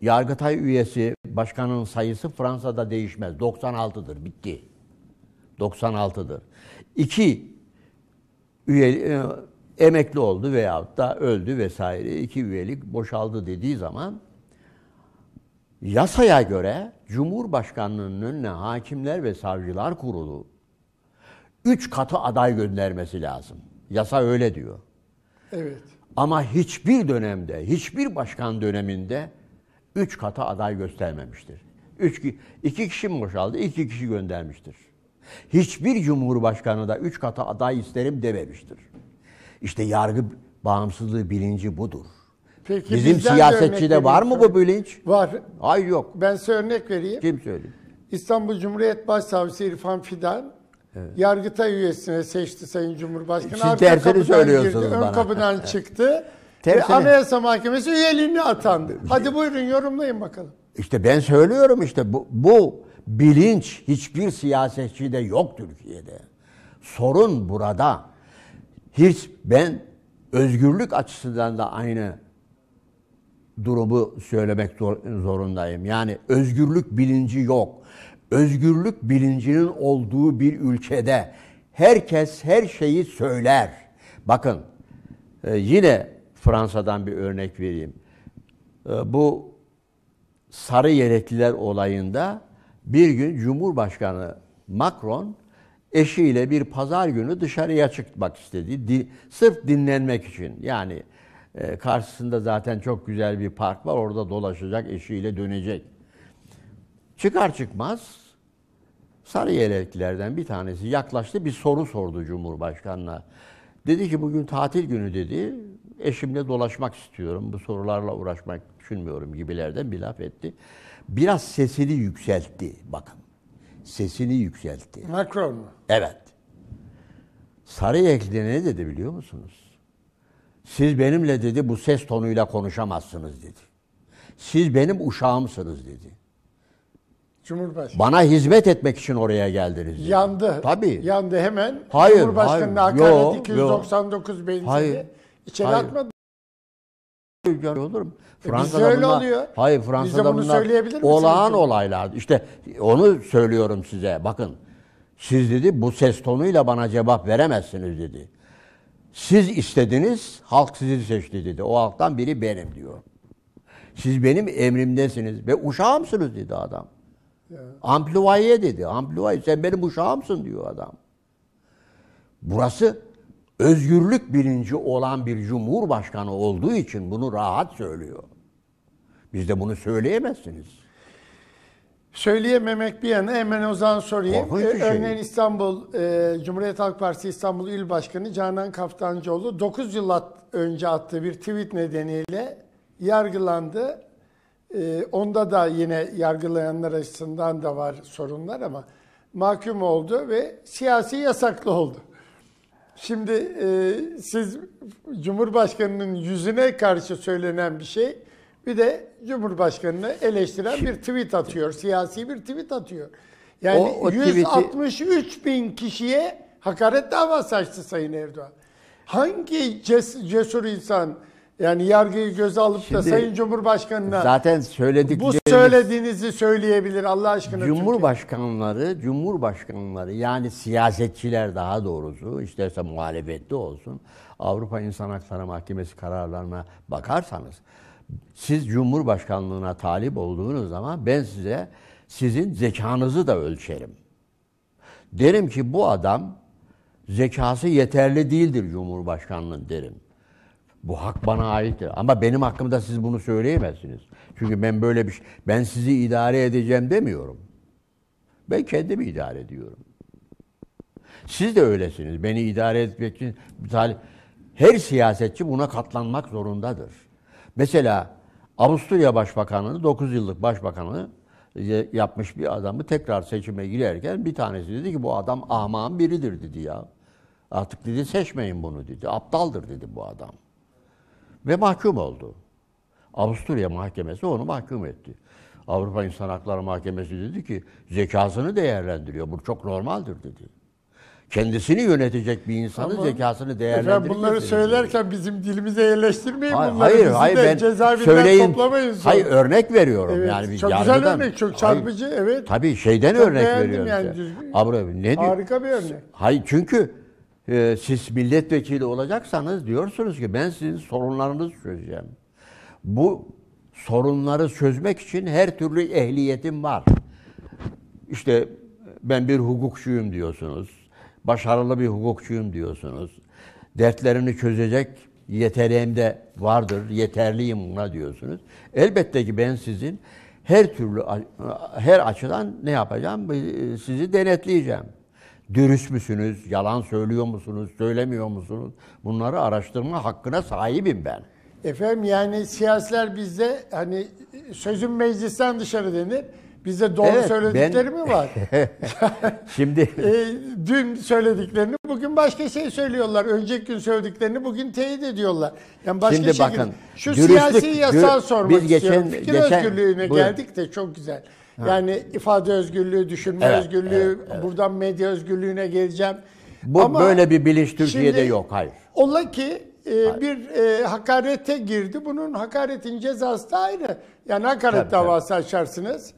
Yargıtay üyesi başkanın sayısı Fransa'da değişmez. 96'dır. Bitti. 96'dır. İki üye, e, emekli oldu veyahut da öldü vesaire iki üyelik boşaldı dediği zaman yasaya göre Cumhurbaşkanlığının önüne hakimler ve savcılar kurulu üç katı aday göndermesi lazım. Yasa öyle diyor. Evet. Ama hiçbir dönemde, hiçbir başkan döneminde üç katı aday göstermemiştir. Üç, iki kişi mi boşaldı? İki kişi göndermiştir. Hiçbir cumhurbaşkanı da üç katı aday isterim dememiştir. İşte yargı bağımsızlığı bilinci budur. Peki Bizim siyasetçide var mı bu bilinç? Var. Ay yok. Ben size örnek vereyim. Kim söyleyeyim? İstanbul Cumhuriyet Başsavcısı İrfan Fidan Evet. Yargıtay üyesine seçti Sayın Cumhurbaşkanı. Siz Arka tersini söylüyorsunuz girdi, bana. Ön kapıdan çıktı. Tersini. Ve Anayasa Mahkemesi üyeliğini atandı. Hadi buyurun yorumlayın bakalım. İşte ben söylüyorum işte bu, bu bilinç hiçbir siyasetçide yok Türkiye'de. Sorun burada hiç ben özgürlük açısından da aynı durumu söylemek zorundayım. Yani özgürlük bilinci yok. Özgürlük bilincinin olduğu bir ülkede herkes her şeyi söyler. Bakın e, yine Fransa'dan bir örnek vereyim. E, bu sarı yelekliler olayında bir gün Cumhurbaşkanı Macron eşiyle bir pazar günü dışarıya çıkmak istedi. Di, sırf dinlenmek için. Yani e, karşısında zaten çok güzel bir park var. Orada dolaşacak, eşiyle dönecek. Çıkar çıkmaz sarı yeleklilerden bir tanesi yaklaştı. Bir soru sordu Cumhurbaşkanı'na. Dedi ki bugün tatil günü dedi. Eşimle dolaşmak istiyorum. Bu sorularla uğraşmak düşünmüyorum gibilerden bir laf etti. Biraz sesini yükseltti bakın sesini yükseltti. Macron mu? Evet. Sarı ekli ne dedi biliyor musunuz? Siz benimle dedi bu ses tonuyla konuşamazsınız dedi. Siz benim uşağımsınız dedi. Cumhurbaşkanı. Bana hizmet etmek için oraya geldiniz. Dedi. Yandı. Tabii. Yandı hemen. Hayır, Cumhurbaşkanı'na hakaret 299 benzeri içeri hayır. atmadı olur olurum. E, Fransa'da e bunlar, oluyor. Hayır Fransa'da bunlar olağan misin? olaylar. İşte onu söylüyorum size. Bakın siz dedi bu ses tonuyla bana cevap veremezsiniz dedi. Siz istediniz, halk sizi seçti dedi. O halktan biri benim diyor. Siz benim emrimdesiniz ve uşağımsınız dedi adam. Yani. Amplivaye dedi. Amplivaye sen benim uşağımsın diyor adam. Burası özgürlük bilinci olan bir cumhurbaşkanı olduğu için bunu rahat söylüyor. Bizde bunu söyleyemezsiniz. Söyleyememek bir yana hemen o zaman sorayım. Ee, şey. Örneğin İstanbul e, Cumhuriyet Halk Partisi İstanbul İl Başkanı Canan Kaftancıoğlu 9 yıl önce attığı bir tweet nedeniyle yargılandı. Ee, onda da yine yargılayanlar açısından da var sorunlar ama mahkum oldu ve siyasi yasaklı oldu. Şimdi e, siz Cumhurbaşkanı'nın yüzüne karşı söylenen bir şey bir de Cumhurbaşkanı'nı eleştiren bir tweet atıyor. Siyasi bir tweet atıyor. Yani o, o 163 tweet'i... bin kişiye hakaret davası açtı Sayın Erdoğan. Hangi ces, cesur insan yani yargıyı göze alıp Şimdi, da Sayın Cumhurbaşkanı'na zaten söyledikleri bu söylediğinizi söyleyebilir Allah aşkına. Cumhurbaşkanları, çünkü. Cumhurbaşkanları yani siyasetçiler daha doğrusu isterse muhalefette olsun Avrupa İnsan Hakları Mahkemesi kararlarına bakarsanız siz Cumhurbaşkanlığına talip olduğunuz zaman ben size sizin zekanızı da ölçerim. Derim ki bu adam zekası yeterli değildir Cumhurbaşkanlığı derim. Bu hak bana ait. Ama benim hakkımda siz bunu söyleyemezsiniz. Çünkü ben böyle bir şey- ben sizi idare edeceğim demiyorum. Ben kendimi idare ediyorum. Siz de öylesiniz. Beni idare etmek için her siyasetçi buna katlanmak zorundadır. Mesela Avusturya Başbakanı'nı, 9 yıllık başbakanı e, yapmış bir adamı tekrar seçime girerken bir tanesi dedi ki bu adam ahmağın biridir dedi ya. Artık dedi seçmeyin bunu dedi. Aptaldır dedi bu adam. Ve mahkum oldu. Avusturya Mahkemesi onu mahkum etti. Avrupa İnsan Hakları Mahkemesi dedi ki zekasını değerlendiriyor. Bu çok normaldir dedi. Kendisini yönetecek bir insanın Ama zekasını değerlendirmesi. bunları söylerken dedi. bizim dilimize yerleştirmeyin hayır, bunları. Hayır, hayır ben söyleyin. Toplamayız hayır, örnek veriyorum evet, yani bir Çok yargıdan, güzel örnek, çok çarpıcı hayır, evet. Tabii şeyden çok örnek veriyorum. Yani, Avrupa Abra, ne diyor? Harika bir örnek. Hayır çünkü e, siz milletvekili olacaksanız diyorsunuz ki ben sizin sorunlarınızı çözeceğim. Bu sorunları çözmek için her türlü ehliyetim var. İşte ben bir hukukçuyum diyorsunuz. Başarılı bir hukukçuyum diyorsunuz. Dertlerini çözecek yeteneğim de vardır, yeterliyim buna diyorsunuz. Elbette ki ben sizin her türlü her açıdan ne yapacağım? Sizi denetleyeceğim. Dürüst müsünüz? Yalan söylüyor musunuz? Söylemiyor musunuz? Bunları araştırma hakkına sahibim ben. Efendim yani siyasiler bizde hani sözün meclisten dışarı denir. bize doğru evet, söyledikleri ben... mi var? <laughs> Şimdi <laughs> e, dün söylediklerini bugün başka şey söylüyorlar. Önceki gün söylediklerini bugün teyit ediyorlar. Yani başka Şimdi şekilde, bakın şu siyasi yasal sormak biz geçen, istiyorum. Fikir geçen, özgürlüğüne buyurun. geldik de çok güzel. Yani ifade özgürlüğü, düşünme evet, özgürlüğü, evet, evet. buradan medya özgürlüğüne geleceğim. Bu Ama böyle bir bilinç Türkiye'de şimdi, yok, hayır. Ola ki e, bir e, hakarete girdi. Bunun hakaretin cezası da ayrı. Yani hakaret tabii, davası tabii. açarsınız.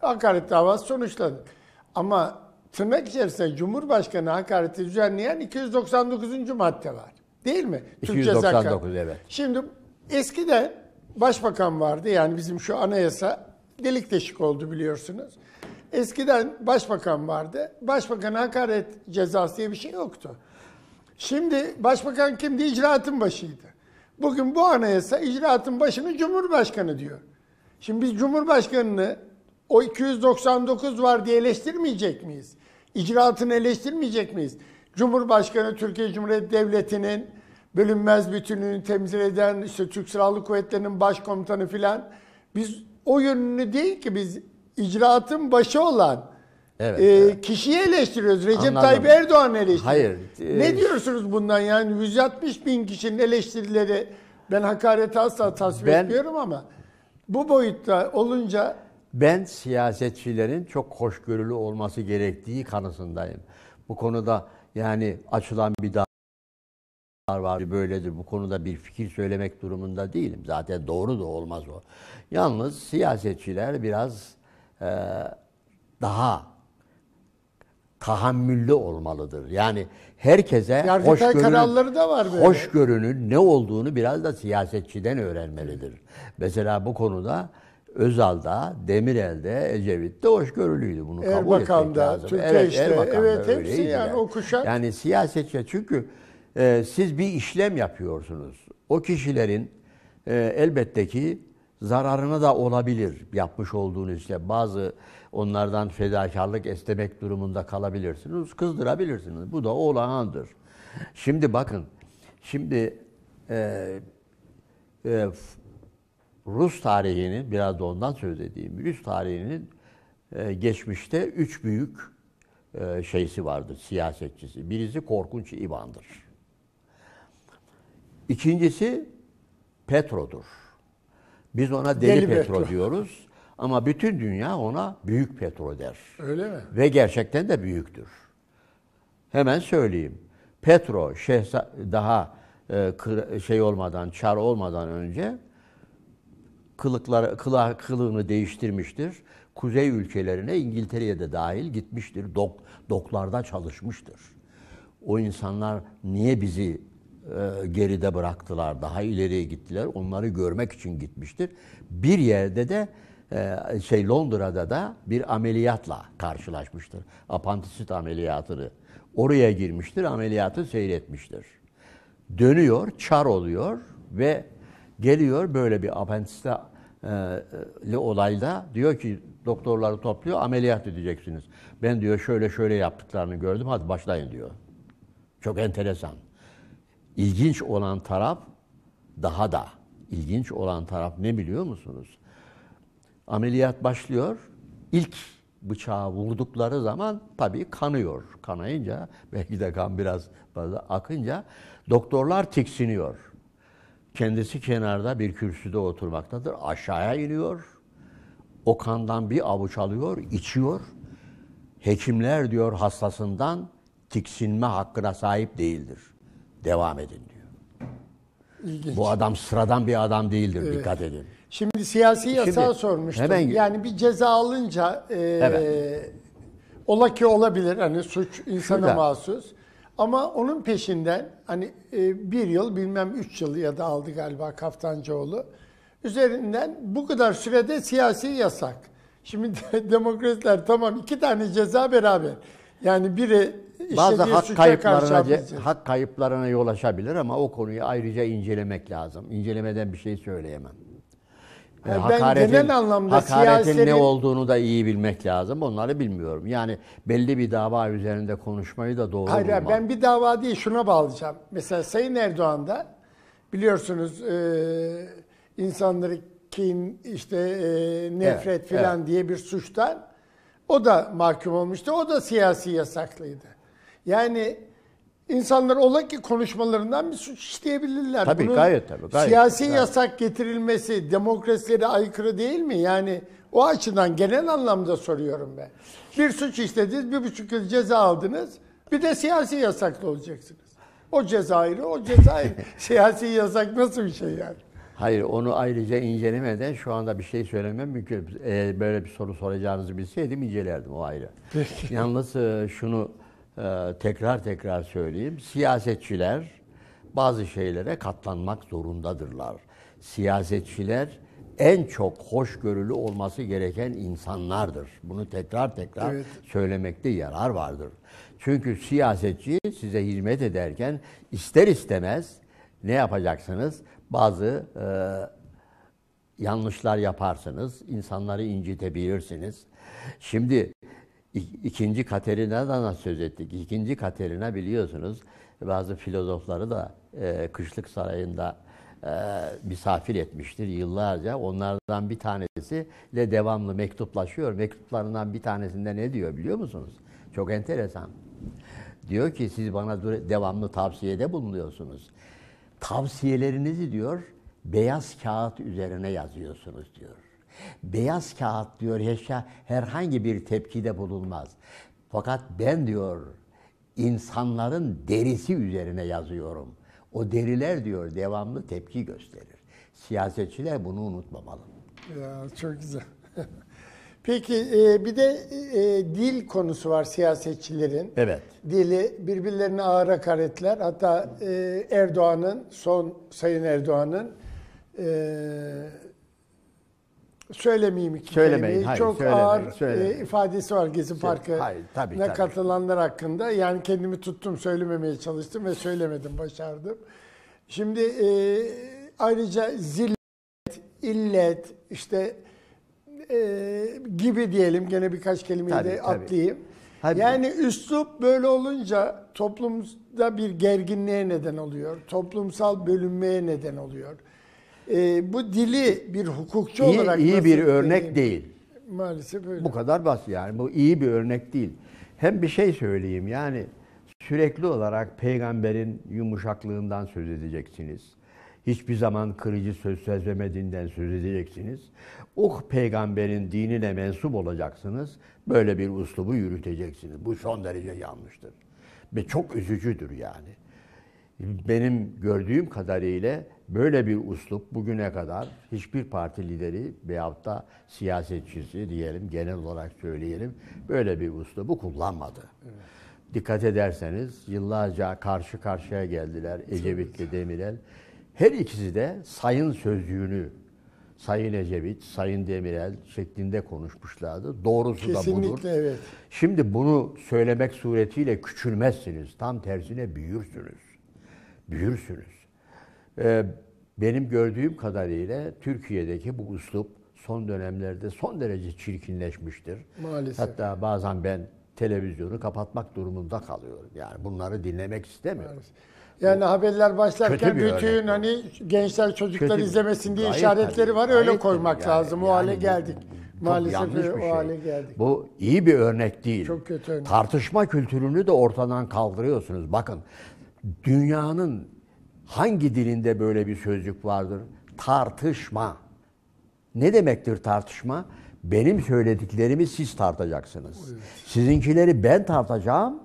Hakaret davası sonuçlanır. Ama tırnak içerisinde Cumhurbaşkanı hakareti düzenleyen 299. madde var. Değil mi? 299 Türk evet. Şimdi eskiden başbakan vardı yani bizim şu anayasa delik deşik oldu biliyorsunuz. Eskiden başbakan vardı. Başbakan hakaret cezası diye bir şey yoktu. Şimdi başbakan kimdi? İcraatın başıydı. Bugün bu anayasa icraatın başını Cumhurbaşkanı diyor. Şimdi biz Cumhurbaşkanı'nı o 299 var diye eleştirmeyecek miyiz? İcraatını eleştirmeyecek miyiz? Cumhurbaşkanı Türkiye Cumhuriyeti Devleti'nin bölünmez bütünlüğünü temsil eden işte Türk Silahlı Kuvvetleri'nin başkomutanı filan biz o yönünü değil ki biz icraatın başı olan Evet, e, evet. Kişiyi eleştiriyoruz. Recep Anladım. Tayyip Erdoğan eleştiriyor. Hayır. E, ne diyorsunuz bundan yani 160 bin kişinin eleştirileri ben hakareti asla tasvip ben, etmiyorum ama bu boyutta olunca ben siyasetçilerin çok hoşgörülü olması gerektiği kanısındayım. Bu konuda yani açılan bir daha var böyledir bu konuda bir fikir söylemek durumunda değilim. Zaten doğru da olmaz o. Yalnız siyasetçiler biraz e, daha tahammüllü olmalıdır. Yani herkese Yargıtay hoşgörünün, kanalları da var böyle. hoşgörünün ne olduğunu biraz da siyasetçiden öğrenmelidir. Mesela bu konuda Özal'da, Demirel'de, Ecevit'te hoşgörülüydü. Bunu kabul Erbakan'da, etmek lazım. Türkiye evet, işte. evet, hepsi yani o kuşak. Yani siyasetçi çünkü e, siz bir işlem yapıyorsunuz. O kişilerin e, elbette ki zararına da olabilir yapmış olduğunuz işte bazı onlardan fedakarlık istemek durumunda kalabilirsiniz, kızdırabilirsiniz. Bu da olağandır. Şimdi bakın, şimdi e, e, Rus tarihinin, biraz da ondan söz edeyim, Rus tarihinin e, geçmişte üç büyük e, şeysi vardır, siyasetçisi. Birisi Korkunç İvan'dır. İkincisi Petro'dur. Biz ona deli, deli Petro, Petro diyoruz <laughs> ama bütün dünya ona büyük Petro der. Öyle mi? Ve gerçekten de büyüktür. Hemen söyleyeyim. Petro şehza, daha e, şey olmadan, çar olmadan önce kılıklar, kıla, kılığını değiştirmiştir. Kuzey ülkelerine İngiltere'ye de dahil gitmiştir. Dok, doklarda çalışmıştır. O insanlar niye bizi e, geride bıraktılar, daha ileriye gittiler. Onları görmek için gitmiştir. Bir yerde de e, şey Londra'da da bir ameliyatla karşılaşmıştır. Apantisit ameliyatını. Oraya girmiştir, ameliyatı seyretmiştir. Dönüyor, çar oluyor ve geliyor böyle bir apendisitli e, olayda diyor ki doktorları topluyor, ameliyat edeceksiniz. Ben diyor şöyle şöyle yaptıklarını gördüm, hadi başlayın diyor. Çok enteresan. İlginç olan taraf daha da ilginç olan taraf ne biliyor musunuz? Ameliyat başlıyor. İlk bıçağı vurdukları zaman tabii kanıyor. Kanayınca <laughs> belki de kan biraz fazla akınca doktorlar tiksiniyor. Kendisi kenarda bir kürsüde oturmaktadır. Aşağıya iniyor. O kandan bir avuç alıyor, içiyor. Hekimler diyor hastasından tiksinme hakkına sahip değildir devam edin diyor. İlginç. Bu adam sıradan bir adam değildir evet. dikkat edin. Şimdi siyasi yasa sormuştum. Hemen... Yani bir ceza alınca e, evet. ola ki olabilir hani suç insana Şurada. mahsus. Ama onun peşinden hani e, bir yıl bilmem üç yıl ya da aldı galiba Kaftancıoğlu. Üzerinden bu kadar sürede siyasi yasak. Şimdi <laughs> demokratlar tamam iki tane ceza beraber. Yani biri bazı hak kayıplarına hak kayıplarına yol açabilir ama o konuyu ayrıca incelemek lazım. İncelemeden bir şey söyleyemem. Yani ben hakaretin, genel anlamda hakaretin siyasetin... ne olduğunu da iyi bilmek lazım. Onları bilmiyorum. Yani belli bir dava üzerinde konuşmayı da doğru Hayır, bulmam. ben bir dava değil şuna bağlayacağım. Mesela Sayın da biliyorsunuz e, insanları kin, işte e, nefret evet, filan evet. diye bir suçtan o da mahkum olmuştu. O da siyasi yasaklıydı. Yani insanlar ola ki konuşmalarından bir suç işleyebilirler. Tabii Bunun gayet tabii. Gayet, siyasi gayet. yasak getirilmesi demokrasilere aykırı değil mi? Yani o açıdan genel anlamda soruyorum ben. Bir suç işlediniz, bir buçuk yıl ceza aldınız. Bir de siyasi yasaklı olacaksınız. O Cezayir'i, o Cezayir. <laughs> siyasi yasak nasıl bir şey yani? Hayır, onu ayrıca incelemeden şu anda bir şey söylemem mümkün. Ee, böyle bir soru soracağınızı bilseydim incelerdim, o ayrı. Yalnız e, şunu ee, tekrar tekrar söyleyeyim. Siyasetçiler bazı şeylere katlanmak zorundadırlar. Siyasetçiler en çok hoşgörülü olması gereken insanlardır. Bunu tekrar tekrar evet. söylemekte yarar vardır. Çünkü siyasetçi size hizmet ederken ister istemez ne yapacaksınız? Bazı e, yanlışlar yaparsınız, insanları incitebilirsiniz. Şimdi İkinci Katerina'dan söz ettik. İkinci Katerina biliyorsunuz bazı filozofları da e, Kışlık Sarayı'nda e, misafir etmiştir yıllarca. Onlardan bir tanesi ile devamlı mektuplaşıyor. Mektuplarından bir tanesinde ne diyor biliyor musunuz? Çok enteresan. Diyor ki siz bana devamlı tavsiyede bulunuyorsunuz. Tavsiyelerinizi diyor beyaz kağıt üzerine yazıyorsunuz diyor. Beyaz kağıt diyor yaşa herhangi bir tepkide bulunmaz. Fakat ben diyor insanların derisi üzerine yazıyorum. O deriler diyor devamlı tepki gösterir. Siyasetçiler bunu unutmamalı. Ya, çok güzel. <laughs> Peki e, bir de e, dil konusu var siyasetçilerin. Evet. Dili birbirlerine ağır hakaretler. Hatta e, Erdoğan'ın son Sayın Erdoğan'ın e, söylemeyeyim iki söylemeyin, kelimeyi. Hayır, Çok ağır söylemeyin. E, ifadesi var Gezi Söyle, şey, Parkı'na katılanlar hakkında. Yani kendimi tuttum, söylememeye çalıştım ve söylemedim, başardım. Şimdi e, ayrıca zillet, illet, işte e, gibi diyelim. Gene birkaç kelimeyi tabii, de atlayayım. Tabii. Yani üslup böyle olunca toplumda bir gerginliğe neden oluyor. Toplumsal bölünmeye neden oluyor e, bu dili bir hukukçu iyi, olarak iyi bir örnek değil. Maalesef öyle. Bu kadar basit yani. Bu iyi bir örnek değil. Hem bir şey söyleyeyim yani sürekli olarak peygamberin yumuşaklığından söz edeceksiniz. Hiçbir zaman kırıcı söz sözlemediğinden söz edeceksiniz. O oh, peygamberin dinine mensup olacaksınız. Böyle bir uslubu yürüteceksiniz. Bu son derece yanlıştır. Ve çok üzücüdür yani benim gördüğüm kadarıyla böyle bir uslup bugüne kadar hiçbir parti lideri veyahut da siyasetçisi diyelim genel olarak söyleyelim böyle bir uslubu kullanmadı. Evet. Dikkat ederseniz yıllarca karşı karşıya geldiler Ecevit'le Demirel. Her ikisi de sayın sözcüğünü Sayın Ecevit, Sayın Demirel şeklinde konuşmuşlardı. Doğrusu Kesinlikle, da budur. Evet. Şimdi bunu söylemek suretiyle küçülmezsiniz. Tam tersine büyürsünüz büyürsünüz. Ee, benim gördüğüm kadarıyla Türkiye'deki bu üslup son dönemlerde son derece çirkinleşmiştir. Maalesef. Hatta bazen ben televizyonu kapatmak durumunda kalıyorum. Yani bunları dinlemek istemiyorum. Maalesef. Yani bu, haberler başlarken bütün hani gençler çocuklar kötü izlemesin diye işaretleri var. Öyle koymak yani, lazım. O yani, hale geldik. Çok Maalesef bir şey. hale geldik. Bu iyi bir örnek değil. Çok kötü örnek. Tartışma kültürünü de ortadan kaldırıyorsunuz. Bakın dünyanın hangi dilinde böyle bir sözcük vardır? Tartışma. Ne demektir tartışma? Benim söylediklerimi siz tartacaksınız. Evet. Sizinkileri ben tartacağım.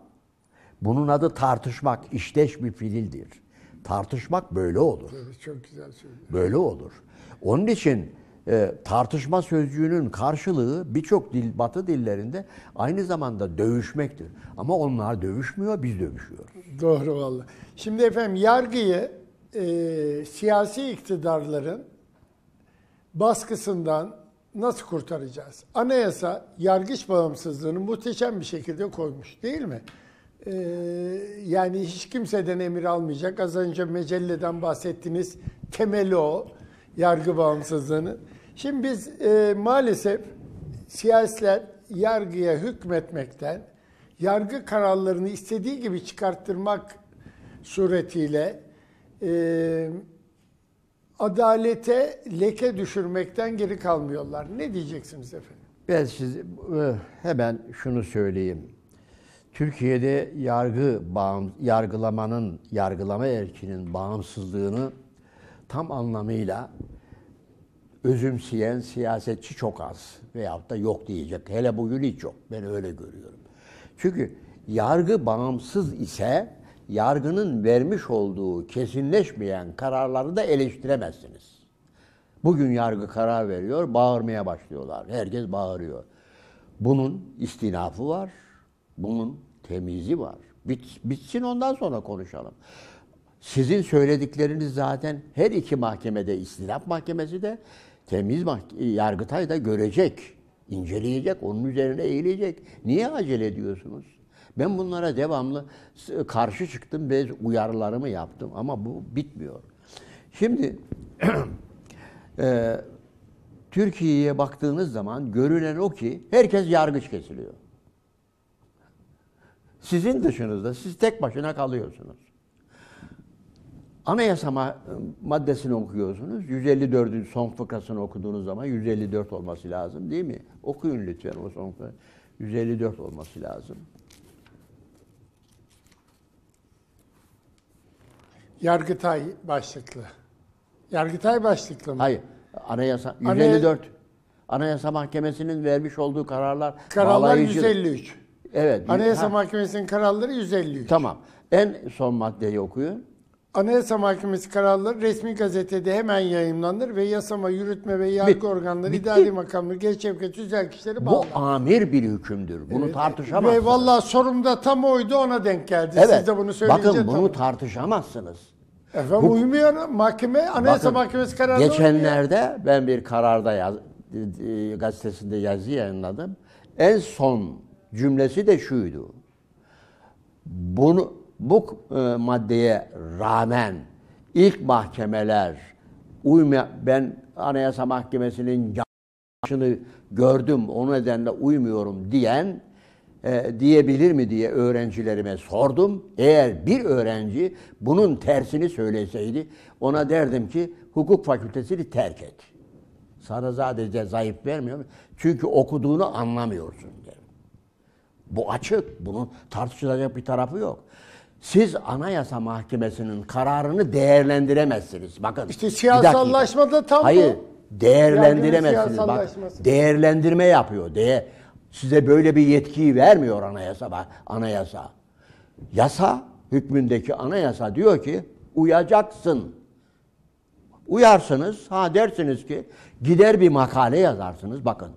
Bunun adı tartışmak, işteş bir fiildir. Tartışmak böyle olur. çok güzel söylüyor. Böyle olur. Onun için e, tartışma sözcüğünün karşılığı birçok dil batı dillerinde aynı zamanda dövüşmektir. Ama onlar dövüşmüyor, biz dövüşüyoruz. Doğru valla. Şimdi efendim yargıyı e, siyasi iktidarların baskısından nasıl kurtaracağız? Anayasa yargıç bağımsızlığını muhteşem bir şekilde koymuş değil mi? Ee, yani hiç kimseden emir almayacak. Az önce Mecelle'den bahsettiniz. Temeli o yargı bağımsızlığının. Şimdi biz e, maalesef siyasiler yargıya hükmetmekten, yargı kararlarını istediği gibi çıkarttırmak suretiyle e, adalete leke düşürmekten geri kalmıyorlar. Ne diyeceksiniz efendim? Ben size e, hemen şunu söyleyeyim. Türkiye'de yargı bağım, yargılamanın, yargılama erkinin bağımsızlığını tam anlamıyla özümseyen siyasetçi çok az veyahut da yok diyecek. Hele bugün hiç yok. Ben öyle görüyorum. Çünkü yargı bağımsız ise yargının vermiş olduğu kesinleşmeyen kararları da eleştiremezsiniz. Bugün yargı karar veriyor, bağırmaya başlıyorlar. Herkes bağırıyor. Bunun istinafı var, bunun temizi var. Bit, bitsin ondan sonra konuşalım. Sizin söyledikleriniz zaten her iki mahkemede, istinaf mahkemesi de, temiz yargıtay da görecek, inceleyecek, onun üzerine eğilecek. Niye acele ediyorsunuz? Ben bunlara devamlı karşı çıktım ve uyarılarımı yaptım ama bu bitmiyor. Şimdi <clears throat> e, Türkiye'ye baktığınız zaman görülen o ki herkes yargıç kesiliyor. Sizin dışınızda siz tek başına kalıyorsunuz. Anayasa maddesini okuyorsunuz. 154. son fıkrasını okuduğunuz zaman 154 olması lazım değil mi? Okuyun lütfen o son fıkra. 154 olması lazım. Yargıtay başlıklı. Yargıtay başlıklı mı? Hayır. Anayasa 154. Anay Anayasa Mahkemesi'nin vermiş olduğu kararlar Kararlar 153. Evet. Anayasa ha. Mahkemesi'nin kararları 153. Tamam. En son maddeyi okuyun. Anayasa Mahkemesi kararları resmi gazetede hemen yayınlanır ve yasama, yürütme ve yargı Bit- organları, bitti. idari makamları, genç şevket, tüzel kişileri bağlı. Bu amir bir hükümdür. Bunu tartışamazsınız. Ve valla sorumda tam oydu ona denk geldi. Evet. Siz de bunu söyleyince Bakın bunu tam... tartışamazsınız. Efendim Bu- uymuyor mahkeme, Anayasa Bakın, Mahkemesi kararı Geçenlerde ben bir kararda yaz, e, e, gazetesinde yazı yayınladım. En son cümlesi de şuydu. Bunu bu e, maddeye rağmen ilk mahkemeler uyma ben Anayasa Mahkemesi'nin yanlışını gördüm o nedenle uymuyorum diyen e, diyebilir mi diye öğrencilerime sordum. Eğer bir öğrenci bunun tersini söyleseydi ona derdim ki hukuk fakültesini terk et. Sana sadece zayıf vermiyorum. Çünkü okuduğunu anlamıyorsun derim. Bu açık. Bunun tartışılacak bir tarafı yok siz Anayasa Mahkemesi'nin kararını değerlendiremezsiniz. Bakın. İşte siyasallaşma da tam Hayır, bu. değerlendiremezsiniz. Bak, değerlendirme yapıyor. Değer, size böyle bir yetkiyi vermiyor anayasa. Bak, anayasa. Yasa hükmündeki anayasa diyor ki uyacaksın. Uyarsınız, ha dersiniz ki gider bir makale yazarsınız. Bakın.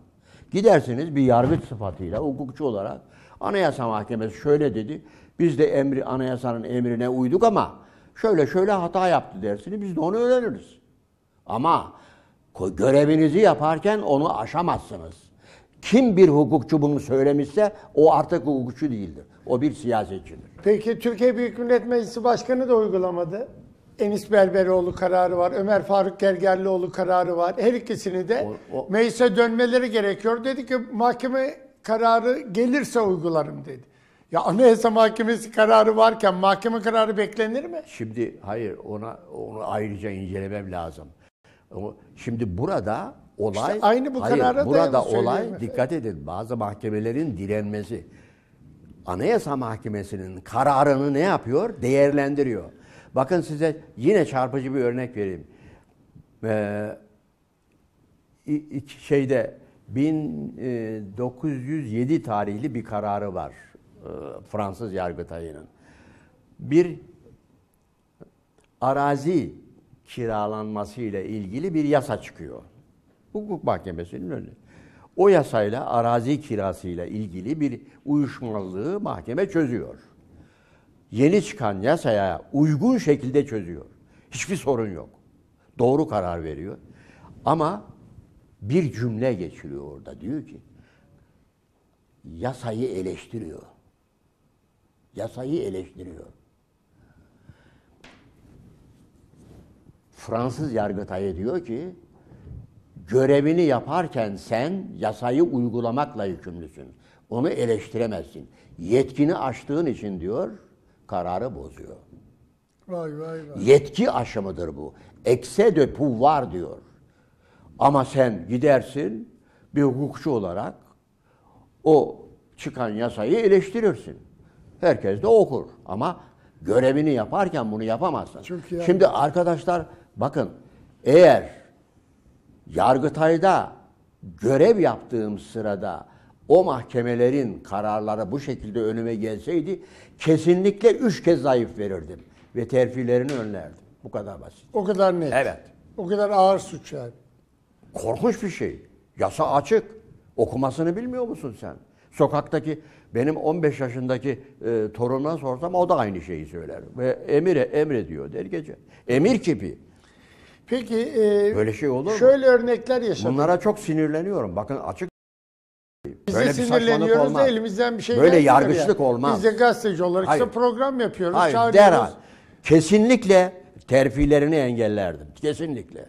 Gidersiniz bir yargıç sıfatıyla hukukçu olarak Anayasa Mahkemesi şöyle dedi. Biz de emri anayasanın emrine uyduk ama şöyle şöyle hata yaptı dersini biz de onu öğreniriz. Ama görevinizi yaparken onu aşamazsınız. Kim bir hukukçu bunu söylemişse o artık hukukçu değildir. O bir siyasetçidir. Peki Türkiye Büyük Millet Meclisi Başkanı da uygulamadı. Enis Berberoğlu kararı var, Ömer Faruk Gergerlioğlu kararı var. Her ikisini de o, o... meclise dönmeleri gerekiyor. Dedi ki mahkeme kararı gelirse uygularım dedi. Ya Anayasa Mahkemesi kararı varken mahkeme kararı beklenir mi? Şimdi hayır ona onu ayrıca incelemem lazım. Şimdi burada olay işte aynı bu hayır, karara burada olay dikkat edin bazı mahkemelerin direnmesi. Anayasa Mahkemesi'nin kararını ne yapıyor? Değerlendiriyor. Bakın size yine çarpıcı bir örnek vereyim. Ee, şeyde 1907 e, tarihli bir kararı var. E, Fransız Yargıtay'ının. Bir arazi kiralanması ile ilgili bir yasa çıkıyor. Hukuk Mahkemesi'nin önünde. O yasayla arazi kirası ile ilgili bir uyuşmazlığı mahkeme çözüyor. Yeni çıkan yasaya uygun şekilde çözüyor. Hiçbir sorun yok. Doğru karar veriyor. Ama bir cümle geçiriyor orada. Diyor ki yasayı eleştiriyor. Yasayı eleştiriyor. Fransız Yargıtay'ı diyor ki, görevini yaparken sen yasayı uygulamakla yükümlüsün. Onu eleştiremezsin. Yetkini aştığın için diyor, kararı bozuyor. Vay vay vay. Yetki aşımıdır bu. Ekse de var diyor. Ama sen gidersin bir hukukçu olarak o çıkan yasayı eleştirirsin. Herkes de okur ama görevini yaparken bunu yapamazsın. Çünkü yani... Şimdi arkadaşlar bakın eğer Yargıtay'da görev yaptığım sırada o mahkemelerin kararları bu şekilde önüme gelseydi kesinlikle üç kez zayıf verirdim ve terfilerini önlerdim. Bu kadar basit. O kadar net. Evet. O kadar ağır suç yani. Korkunç bir şey. Yasa açık. Okumasını bilmiyor musun sen? Sokaktaki benim 15 yaşındaki e, torunuma sorsam o da aynı şeyi söyler. Ve emire emre diyor der gece. Emir kipi. Peki e, böyle şey olur mu? örnekler yaşadık. Bunlara çok sinirleniyorum. Bakın açık biz böyle sinirleniyoruz olmaz. da elimizden bir şey Böyle yargıçlık ya. olmaz. Biz de gazeteci olarak Hayır. işte program yapıyoruz. Hayır derhal. Kesinlikle terfilerini engellerdim. Kesinlikle.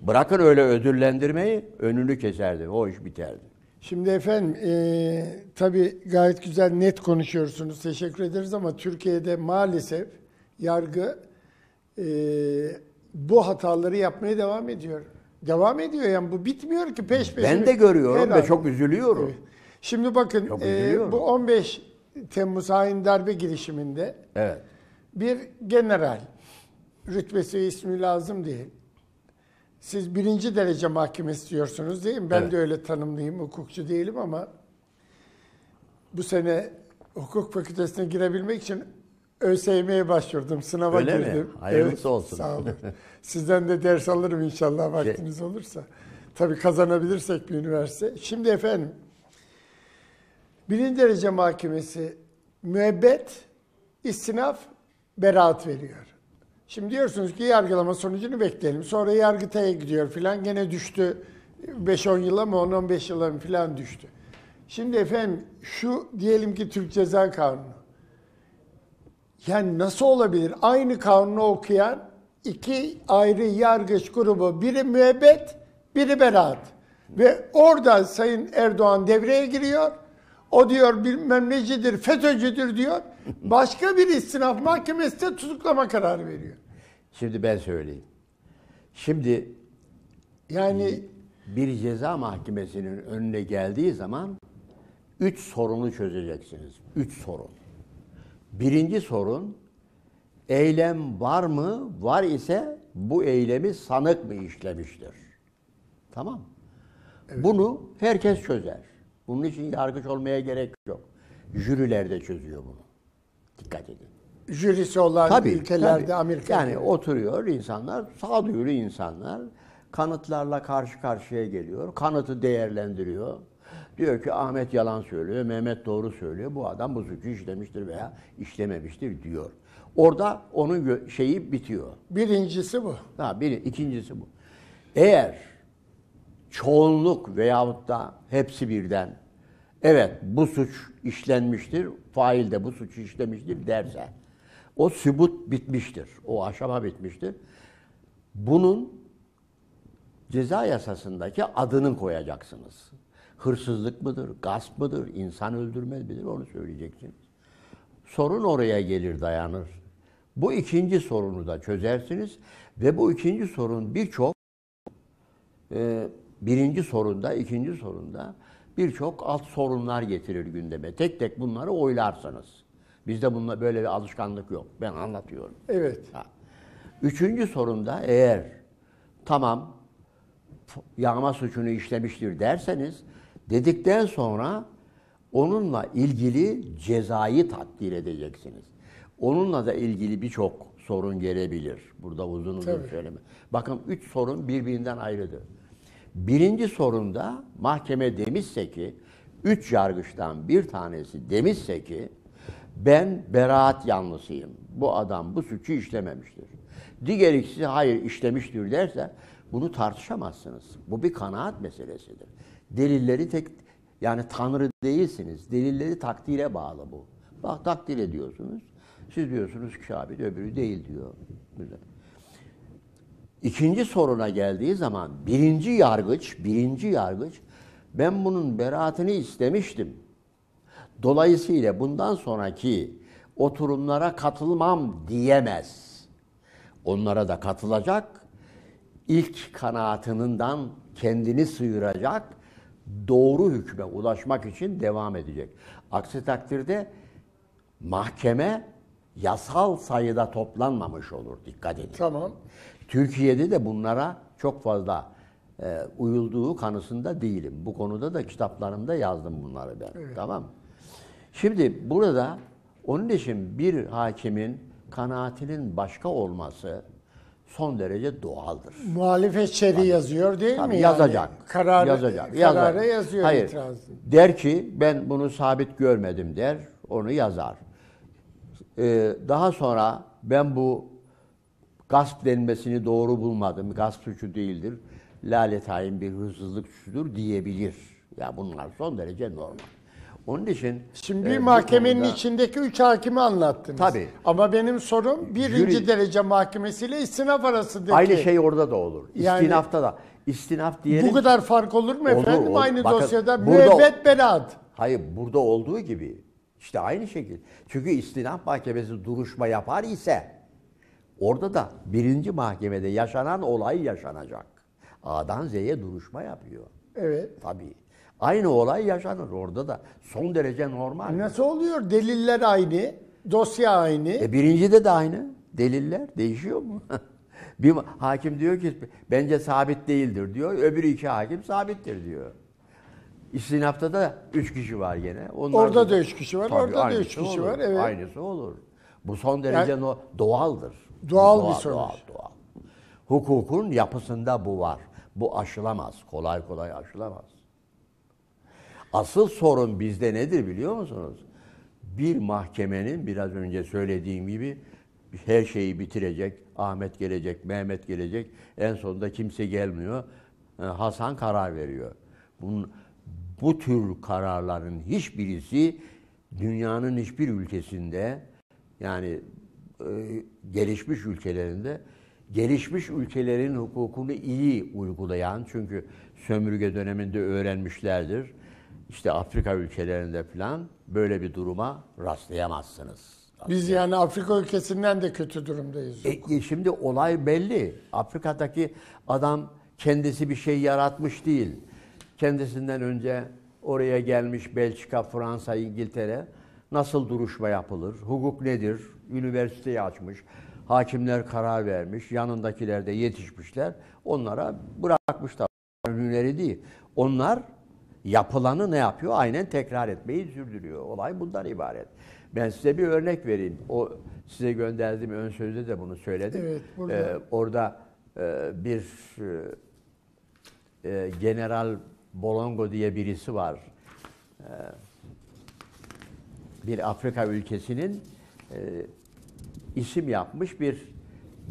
Bırakın öyle ödüllendirmeyi önünü keserdi. O iş biterdi. Şimdi efendim e, tabii gayet güzel net konuşuyorsunuz. Teşekkür ederiz ama Türkiye'de maalesef yargı e, bu hataları yapmaya devam ediyor. Devam ediyor yani bu bitmiyor ki peş peşe. Ben de görüyorum ve çok üzülüyorum. Şimdi bakın e, bu 15 Temmuz hain darbe girişiminde evet. bir general rütbesi ismi lazım değil siz birinci derece mahkeme istiyorsunuz değil mi? Ben evet. de öyle tanımlayayım, hukukçu değilim ama bu sene hukuk fakültesine girebilmek için ÖSYM'ye başvurdum, sınava öyle girdim. Mi? Hayırlısı evet, olsun. Sağ olun. <laughs> Sizden de ders alırım inşallah şey- vaktiniz şey... olursa. Tabii kazanabilirsek bir üniversite. Şimdi efendim, birinci derece mahkemesi müebbet, istinaf, beraat veriyor. Şimdi diyorsunuz ki yargılama sonucunu bekleyelim. Sonra Yargıtay'a gidiyor filan gene düştü. 5-10 yıla mı 10-15 yıla mı filan düştü. Şimdi efendim şu diyelim ki Türk Ceza Kanunu. Yani nasıl olabilir? Aynı kanunu okuyan iki ayrı yargıç grubu biri müebbet, biri beraat. Ve orada Sayın Erdoğan devreye giriyor. O diyor bilmem necidir, FETÖ'cüdür diyor. Başka bir istinaf mahkemesi de tutuklama kararı veriyor. Şimdi ben söyleyeyim. Şimdi yani bir ceza mahkemesinin önüne geldiği zaman üç sorunu çözeceksiniz. Üç sorun. Birinci sorun eylem var mı? Var ise bu eylemi sanık mı işlemiştir? Tamam. Evet. Bunu herkes çözer. Bunun için yargıç olmaya gerek yok. Jüriler de çözüyor bunu. Dikkat edin jürisi olan tabii, ülkelerde tabii. Amerika yani oturuyor insanlar sağduyulu insanlar kanıtlarla karşı karşıya geliyor. Kanıtı değerlendiriyor. Diyor ki Ahmet yalan söylüyor, Mehmet doğru söylüyor. Bu adam bu suçu işlemiştir veya işlememiştir diyor. Orada onun şeyi bitiyor. Birincisi bu. Ha, bir, ikincisi bu. Eğer çoğunluk veyahut da hepsi birden evet bu suç işlenmiştir, fail de bu suçu işlemiştir derse o sübut bitmiştir. O aşama bitmiştir. Bunun ceza yasasındaki adını koyacaksınız. Hırsızlık mıdır, gasp mıdır, insan öldürme midir onu söyleyeceksiniz. Sorun oraya gelir dayanır. Bu ikinci sorunu da çözersiniz ve bu ikinci sorun birçok e, birinci sorunda, ikinci sorunda birçok alt sorunlar getirir gündeme. Tek tek bunları oylarsınız. Bizde bununla böyle bir alışkanlık yok. Ben anlatıyorum. Evet. Ha. Üçüncü sorunda eğer tamam yağma suçunu işlemiştir derseniz dedikten sonra onunla ilgili cezayı tatbir edeceksiniz. Onunla da ilgili birçok sorun gelebilir. Burada uzun uzun Tabii. söyleme. Bakın üç sorun birbirinden ayrıdır. Birinci sorunda mahkeme demişse ki, üç yargıçtan bir tanesi demişse ki, ben beraat yanlısıyım. Bu adam bu suçu işlememiştir. Diğer ikisi hayır işlemiştir derse bunu tartışamazsınız. Bu bir kanaat meselesidir. Delilleri tek yani tanrı değilsiniz. Delilleri takdire bağlı bu. Bak takdir ediyorsunuz. Siz diyorsunuz ki şabit öbürü değil diyor. Güzel. İkinci soruna geldiği zaman birinci yargıç, birinci yargıç ben bunun beraatini istemiştim. Dolayısıyla bundan sonraki oturumlara katılmam diyemez. Onlara da katılacak, ilk kanaatından kendini sıyıracak, doğru hükme ulaşmak için devam edecek. Aksi takdirde mahkeme yasal sayıda toplanmamış olur. Dikkat edin. Tamam. Türkiye'de de bunlara çok fazla e, uyulduğu kanısında değilim. Bu konuda da kitaplarımda yazdım bunları ben. Evet. Tamam mı? Şimdi burada onun için bir hakimin kanaatinin başka olması son derece doğaldır. Muhalefetçeri yani, yazıyor değil tabii mi? Yazacak. Yani, kararı, yazacak. Karara yazıyor Hayır. itirazını. Der ki ben bunu sabit görmedim der. Onu yazar. Ee, daha sonra ben bu gasp denmesini doğru bulmadım. Gasp suçu değildir. Lale tayin bir hırsızlık suçudur diyebilir. Ya bunlar son derece normal. Onun için Şimdi e, mahkemenin konuda- içindeki üç hakimi anlattınız. Tabii. Ama benim sorum birinci Jüri- derece mahkemesiyle istinaf arasındaki. aynı şey orada da olur. Yani- da. İstinaf diyelim. Bu kadar fark olur mu Olur, efendim? olur. Aynı Bakın, dosyada müebbet beraat. Hayır burada olduğu gibi İşte aynı şekil. Çünkü istinaf mahkemesi duruşma yapar ise orada da birinci mahkemede yaşanan olay yaşanacak. A'dan Z'ye duruşma yapıyor. Evet. Tabii. Aynı olay yaşanır orada da. Son derece normal. Nasıl oluyor? Deliller aynı, dosya aynı. E birincide de aynı. Deliller değişiyor mu? <laughs> bir hakim diyor ki bence sabit değildir diyor. Öbürü iki hakim sabittir diyor. İstinafta da üç kişi var gene. Onlar orada da, da üç kişi var, tabii, orada da üç kişi olur. var. Evet. Aynısı olur. Bu son derece yani, doğaldır. Doğal, doğal bir sonuç. Doğal, doğal. Hukukun yapısında bu var. Bu aşılamaz. Kolay kolay aşılamaz. Asıl sorun bizde nedir biliyor musunuz? Bir mahkemenin biraz önce söylediğim gibi her şeyi bitirecek. Ahmet gelecek, Mehmet gelecek. En sonunda kimse gelmiyor. Ee, Hasan karar veriyor. Bunun, bu tür kararların hiçbirisi dünyanın hiçbir ülkesinde yani e, gelişmiş ülkelerinde gelişmiş ülkelerin hukukunu iyi uygulayan çünkü sömürge döneminde öğrenmişlerdir işte Afrika ülkelerinde falan böyle bir duruma rastlayamazsınız. Biz yani Afrika ülkesinden de kötü durumdayız. E, e, şimdi olay belli. Afrika'daki adam kendisi bir şey yaratmış değil. Kendisinden önce oraya gelmiş Belçika, Fransa, İngiltere nasıl duruşma yapılır? Hukuk nedir? Üniversiteyi açmış. Hakimler karar vermiş. Yanındakiler de yetişmişler. Onlara bırakmışlar. Hüneri değil. Onlar yapılanı ne yapıyor? Aynen tekrar etmeyi sürdürüyor. Olay bundan ibaret. Ben size bir örnek vereyim. O size gönderdiğim ön sözde de bunu söyledim. Evet, ee, burada. Ee, orada e, bir e, General Bolongo diye birisi var. E, bir Afrika ülkesinin e, isim yapmış bir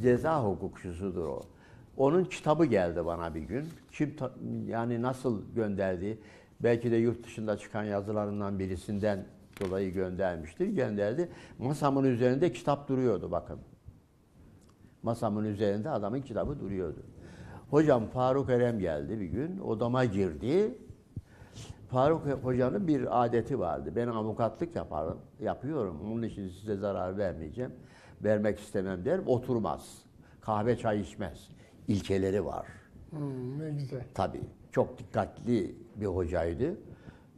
ceza hukukçusudur o. Onun kitabı geldi bana bir gün. Kim yani nasıl gönderdi? Belki de yurt dışında çıkan yazılarından birisinden dolayı göndermiştir. Gönderdi. Masamın üzerinde kitap duruyordu bakın. Masamın üzerinde adamın kitabı duruyordu. Hocam Faruk Erem geldi bir gün. Odama girdi. Faruk Hoca'nın bir adeti vardı. Ben avukatlık yaparım, yapıyorum. Onun için size zarar vermeyeceğim. Vermek istemem derim. Oturmaz. Kahve çay içmez. İlkeleri var. Hmm, ne güzel. Tabii. Çok dikkatli bir hocaydı.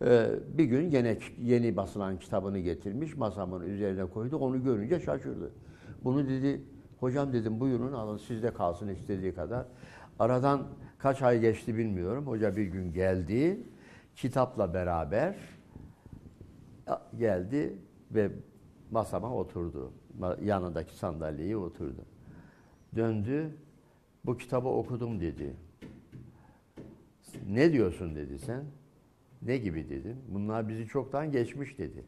Ee, bir gün yine yeni basılan kitabını getirmiş, masamın üzerine koydu. Onu görünce şaşırdı. Bunu dedi, hocam dedim buyurun alın sizde kalsın istediği kadar. Aradan kaç ay geçti bilmiyorum. Hoca bir gün geldi, kitapla beraber geldi ve masama oturdu. Yanındaki sandalyeyi oturdu. Döndü, bu kitabı okudum dedi. Ne diyorsun dedi sen. Ne gibi dedim. Bunlar bizi çoktan geçmiş dedi.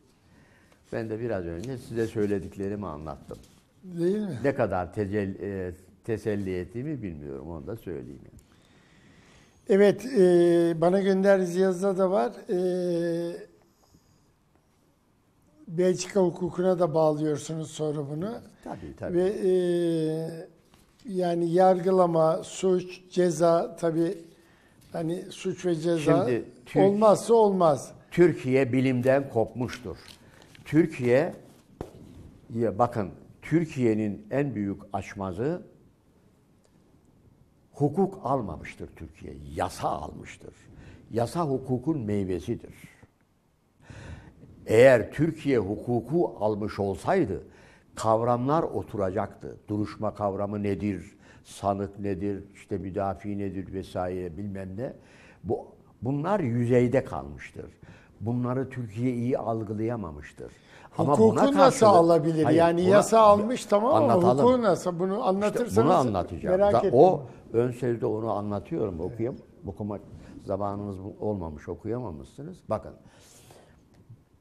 Ben de biraz önce size söylediklerimi anlattım. Değil mi? Ne kadar tecelli, e, teselli ettiğimi bilmiyorum. Onu da söyleyeyim. Yani. Evet, e, bana gönderdiğiniz yazıda da var. E, Belçika hukukuna da bağlıyorsunuz sonra bunu. Tabii tabii. Ve e, yani yargılama, suç, ceza tabii Hani suç ve ceza Şimdi Türk- olmazsa olmaz. Türkiye bilimden kopmuştur. Türkiye ya bakın Türkiye'nin en büyük açmazı hukuk almamıştır Türkiye. Yasa almıştır. Yasa hukukun meyvesidir. Eğer Türkiye hukuku almış olsaydı kavramlar oturacaktı. Duruşma kavramı nedir? sanık nedir, işte müdafi nedir vesaire bilmem ne. Bu, bunlar yüzeyde kalmıştır. Bunları Türkiye iyi algılayamamıştır. Ama hukuku buna nasıl karşılık, alabilir? Hayır, yani buna, yasa almış tamam anlatalım. ama hukuku nasıl? Bunu anlatırsanız işte bunu anlatacağım. merak ettim. O ön sözde onu anlatıyorum. Okuyam, evet. okumak zamanınız olmamış okuyamamışsınız. Bakın.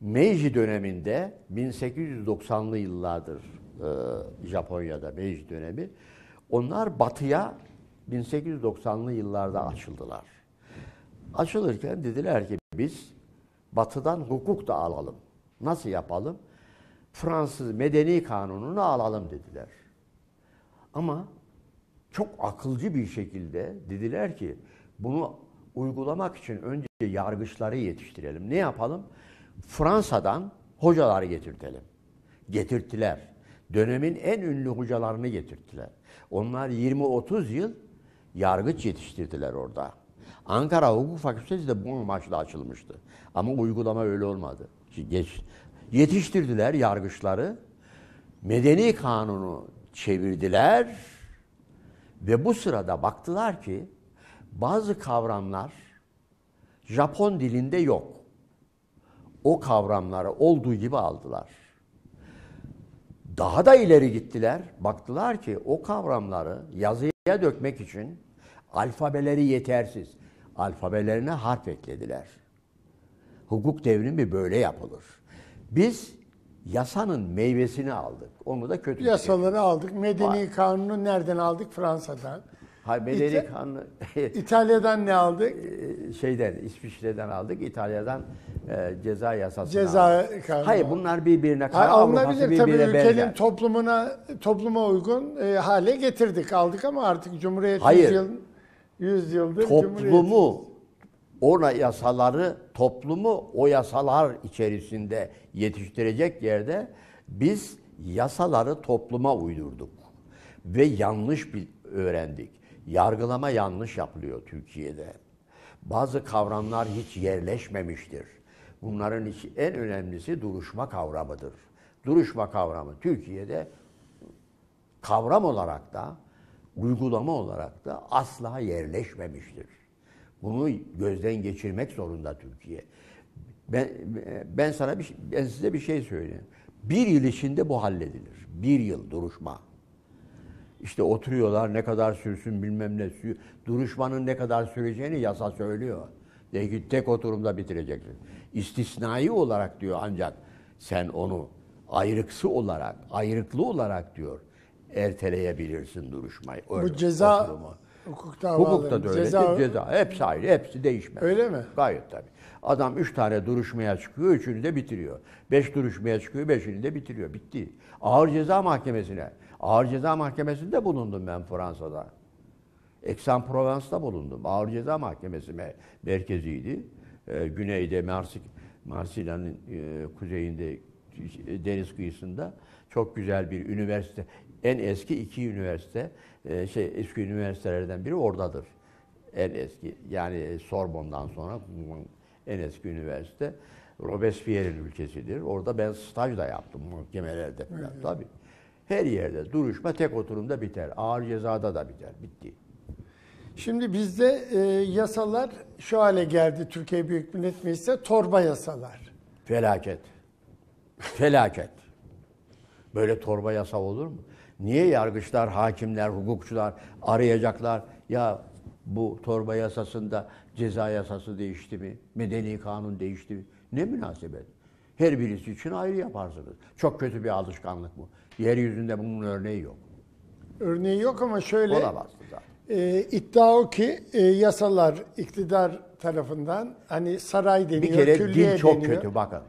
Meiji döneminde 1890'lı yıllardır e, Japonya'da Meiji dönemi onlar batıya 1890'lı yıllarda açıldılar. Açılırken dediler ki biz batıdan hukuk da alalım. Nasıl yapalım? Fransız medeni kanununu alalım dediler. Ama çok akılcı bir şekilde dediler ki bunu uygulamak için önce yargıçları yetiştirelim. Ne yapalım? Fransa'dan hocaları getirtelim. Getirttiler. Dönemin en ünlü hocalarını getirttiler. Onlar 20-30 yıl yargıç yetiştirdiler orada. Ankara Hukuk Fakültesi de bu amaçla açılmıştı. Ama uygulama öyle olmadı. Geç, yetiştirdiler yargıçları. Medeni kanunu çevirdiler ve bu sırada baktılar ki bazı kavramlar Japon dilinde yok. O kavramları olduğu gibi aldılar. Daha da ileri gittiler. Baktılar ki o kavramları yazıya dökmek için alfabeleri yetersiz. Alfabelerine harf eklediler. Hukuk devrimi böyle yapılır. Biz yasanın meyvesini aldık. Onu da kötü. Şey Yasaları aldık. Medeni kanunu nereden aldık? Fransa'dan. Hayır Mederi Kanlı. <laughs> İtalya'dan ne aldık? Ee, şeyden, İsviçre'den aldık. İtalya'dan e, ceza yasası ceza aldık. Kanunu. Hayır bunlar birbirine karar alınabilir tabii ülkenin benzer. toplumuna topluma uygun e, hale getirdik aldık ama artık Cumhuriyet Hayır. 100 yıl 100 yıldır toplumu ona yasaları toplumu o yasalar içerisinde yetiştirecek yerde biz yasaları topluma uydurduk ve yanlış bir öğrendik. Yargılama yanlış yapılıyor Türkiye'de. Bazı kavramlar hiç yerleşmemiştir. Bunların en önemlisi duruşma kavramıdır. Duruşma kavramı Türkiye'de kavram olarak da uygulama olarak da asla yerleşmemiştir. Bunu gözden geçirmek zorunda Türkiye. Ben, ben sana bir, şey, ben size bir şey söyleyeyim. Bir yıl içinde bu halledilir. Bir yıl duruşma. İşte oturuyorlar ne kadar sürsün bilmem ne sürüyor. duruşmanın ne kadar süreceğini yasa söylüyor. Diyor ki tek oturumda bitireceksin. İstisnai olarak diyor ancak sen onu ayrıksı olarak, ayrıklı olarak diyor erteleyebilirsin duruşmayı. Öyle, Bu ceza oturumu. Hukuk Hukukta da öyle. Ceza, ceza. Hepsi ayrı. Hepsi değişmez. Öyle mi? Gayet tabii. Adam üç tane duruşmaya çıkıyor, üçünü de bitiriyor. Beş duruşmaya çıkıyor, beşini de bitiriyor. Bitti. Ağır ceza mahkemesine Ağır Ceza Mahkemesi'nde bulundum ben Fransa'da. Eksan en provenceda bulundum. Ağır Ceza Mahkemesi merkeziydi. Ee, güneyde Marsik, Marsilya'nın e, kuzeyinde e, deniz kıyısında çok güzel bir üniversite. En eski iki üniversite, e, şey eski üniversitelerden biri oradadır. En eski yani Sorbon'dan sonra en eski üniversite Robespierre'in ülkesidir. Orada ben staj da yaptım mahkemelerde falan tabii. Her yerde duruşma tek oturumda biter. Ağır cezada da biter. Bitti. Şimdi bizde e, yasalar şu hale geldi Türkiye Büyük Millet Meclisi'nde torba yasalar. Felaket. Felaket. Böyle torba yasa olur mu? Niye yargıçlar, hakimler, hukukçular arayacaklar? Ya bu torba yasasında ceza yasası değişti mi? Medeni kanun değişti mi? Ne münasebet? Her birisi için ayrı yaparsınız. Çok kötü bir alışkanlık bu. Yeryüzünde bunun örneği yok. Örneği yok ama şöyle... Olamaz zaten. E, iddia o ki e, yasalar iktidar tarafından hani saray deniyor, Bir kere dil çok deniyor. kötü bakın.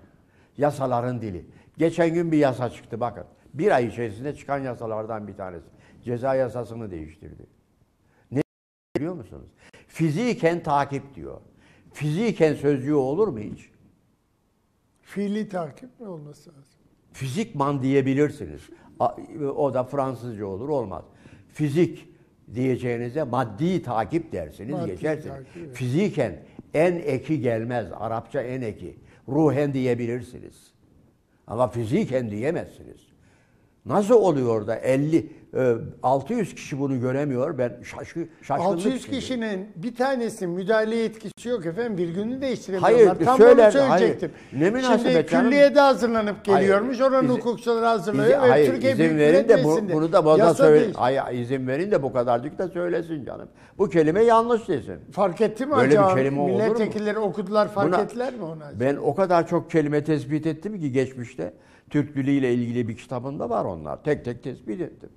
Yasaların dili. Geçen gün bir yasa çıktı bakın. Bir ay içerisinde çıkan yasalardan bir tanesi. Ceza yasasını değiştirdi. Ne biliyor musunuz? Fiziken takip diyor. Fiziken sözcüğü olur mu hiç? Fiili takip mi olması lazım? Fizikman diyebilirsiniz. O da Fransızca olur olmaz. Fizik diyeceğinize maddi takip dersiniz maddi geçersiniz. Takip. Fiziken en eki gelmez. Arapça en eki. Ruhen diyebilirsiniz. Ama fiziken diyemezsiniz. Nasıl oluyor da 50 600 ee, kişi bunu göremiyor. Ben şaşkın, şaşkınlık 600 kişinin içindeyim. bir tanesi müdahale etkisi yok efendim. Bir günü değiştiremiyorlar. Hayır, Tam söyler, onu söyleyecektim. Hayır. Ne münasebet Şimdi külliyede hazırlanıp geliyormuş. Hayır, oranın hukukçuları hazırlıyor. Izin, ve hayır, Türkiye izin verin de bu, bunu da bana söyle. Hayır, izin verin de bu kadarcık da söylesin canım. Bu kelime yanlış desin. Fark etti mi Böyle acaba? Bir kelime Milletvekilleri okudular fark Buna, ettiler mi ona? Acaba? Ben o kadar çok kelime tespit ettim ki geçmişte. Türk ile ilgili bir kitabında var onlar. Tek tek tespit ettim.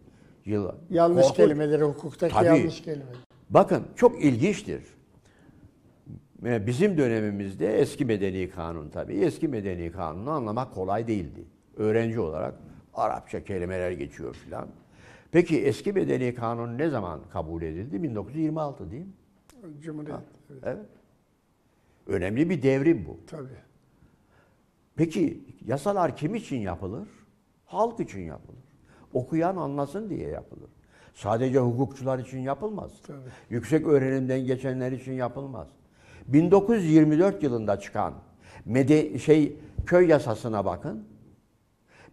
Yıl, yanlış korku, kelimeleri, hukuktaki tabii, yanlış kelimeleri. Bakın çok ilginçtir. E, bizim dönemimizde eski medeni kanun tabii. Eski medeni kanunu anlamak kolay değildi. Öğrenci olarak Arapça kelimeler geçiyor filan. Peki eski medeni kanun ne zaman kabul edildi? 1926 değil mi? Cumhuriyet. Ha, evet. Önemli bir devrim bu. Tabii. Peki yasalar kim için yapılır? Halk için yapılır okuyan anlasın diye yapılır. Sadece hukukçular için yapılmaz. Tabii. Yüksek öğrenimden geçenler için yapılmaz. 1924 yılında çıkan mede şey köy yasasına bakın.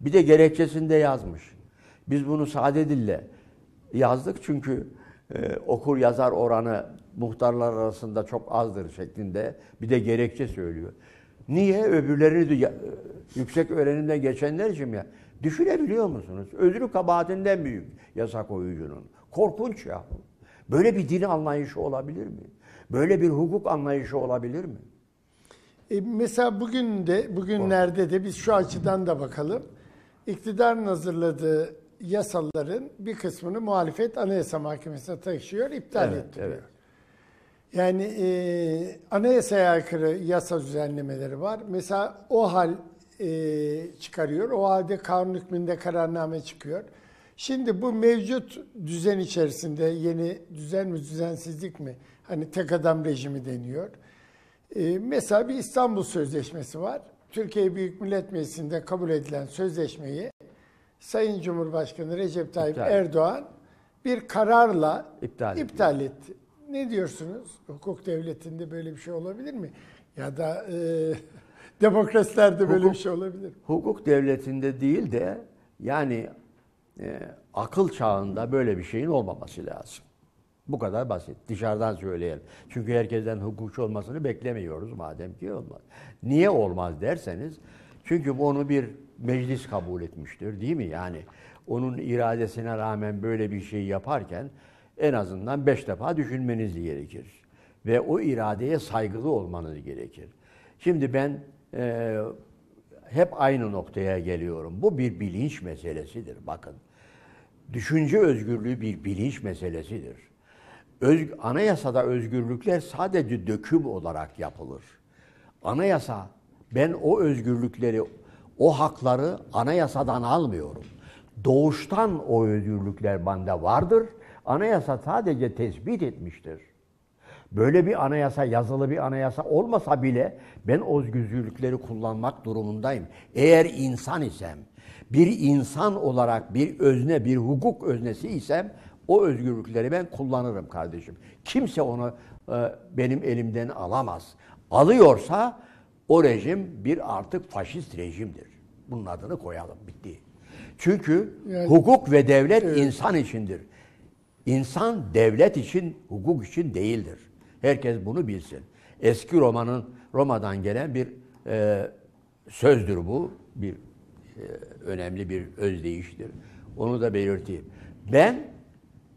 Bir de gerekçesinde yazmış. Biz bunu sade dille yazdık çünkü e, okur yazar oranı muhtarlar arasında çok azdır şeklinde bir de gerekçe söylüyor. Niye öbürlerini de, e, yüksek öğrenimden geçenler için ya Düşünebiliyor musunuz? Özrü kabahatinden büyük yasa koyucunun. Korkunç ya. Böyle bir din anlayışı olabilir mi? Böyle bir hukuk anlayışı olabilir mi? E mesela bugün de bugünlerde de biz şu açıdan da bakalım. İktidarın hazırladığı yasaların bir kısmını muhalefet Anayasa Mahkemesi'ne taşıyor, iptal evet, ettiriyor. Evet. Yani e, anayasaya aykırı yasa düzenlemeleri var. Mesela o hal e, çıkarıyor. O halde kanun hükmünde kararname çıkıyor. Şimdi bu mevcut düzen içerisinde yeni düzen mi düzensizlik mi? Hani tek adam rejimi deniyor. E, mesela bir İstanbul Sözleşmesi var. Türkiye Büyük Millet Meclisi'nde kabul edilen sözleşmeyi Sayın Cumhurbaşkanı Recep Tayyip iptal. Erdoğan bir kararla iptal, iptal etti. Ne diyorsunuz? Hukuk devletinde böyle bir şey olabilir mi? Ya da e, Demokrasilerde hukuk, böyle bir şey olabilir. Hukuk devletinde değil de yani e, akıl çağında böyle bir şeyin olmaması lazım. Bu kadar basit. Dışarıdan söyleyelim. Çünkü herkesten hukukçu olmasını beklemiyoruz madem ki olmaz. Niye olmaz derseniz çünkü bu onu bir meclis kabul etmiştir değil mi? Yani onun iradesine rağmen böyle bir şey yaparken en azından beş defa düşünmeniz gerekir. Ve o iradeye saygılı olmanız gerekir. Şimdi ben e, hep aynı noktaya geliyorum. Bu bir bilinç meselesidir bakın. Düşünce özgürlüğü bir bilinç meselesidir. Öz, anayasada özgürlükler sadece döküm olarak yapılır. Anayasa, ben o özgürlükleri, o hakları anayasadan almıyorum. Doğuştan o özgürlükler bende vardır. Anayasa sadece tespit etmiştir. Böyle bir anayasa, yazılı bir anayasa olmasa bile ben özgürlükleri kullanmak durumundayım. Eğer insan isem, bir insan olarak bir özne, bir hukuk öznesi isem o özgürlükleri ben kullanırım kardeşim. Kimse onu e, benim elimden alamaz. Alıyorsa o rejim bir artık faşist rejimdir. Bunun adını koyalım. Bitti. Çünkü yani, hukuk ve devlet evet. insan içindir. İnsan devlet için, hukuk için değildir. Herkes bunu bilsin. Eski Roma'nın Roma'dan gelen bir e, sözdür bu. Bir e, önemli bir özdeyiştir. Onu da belirteyim. Ben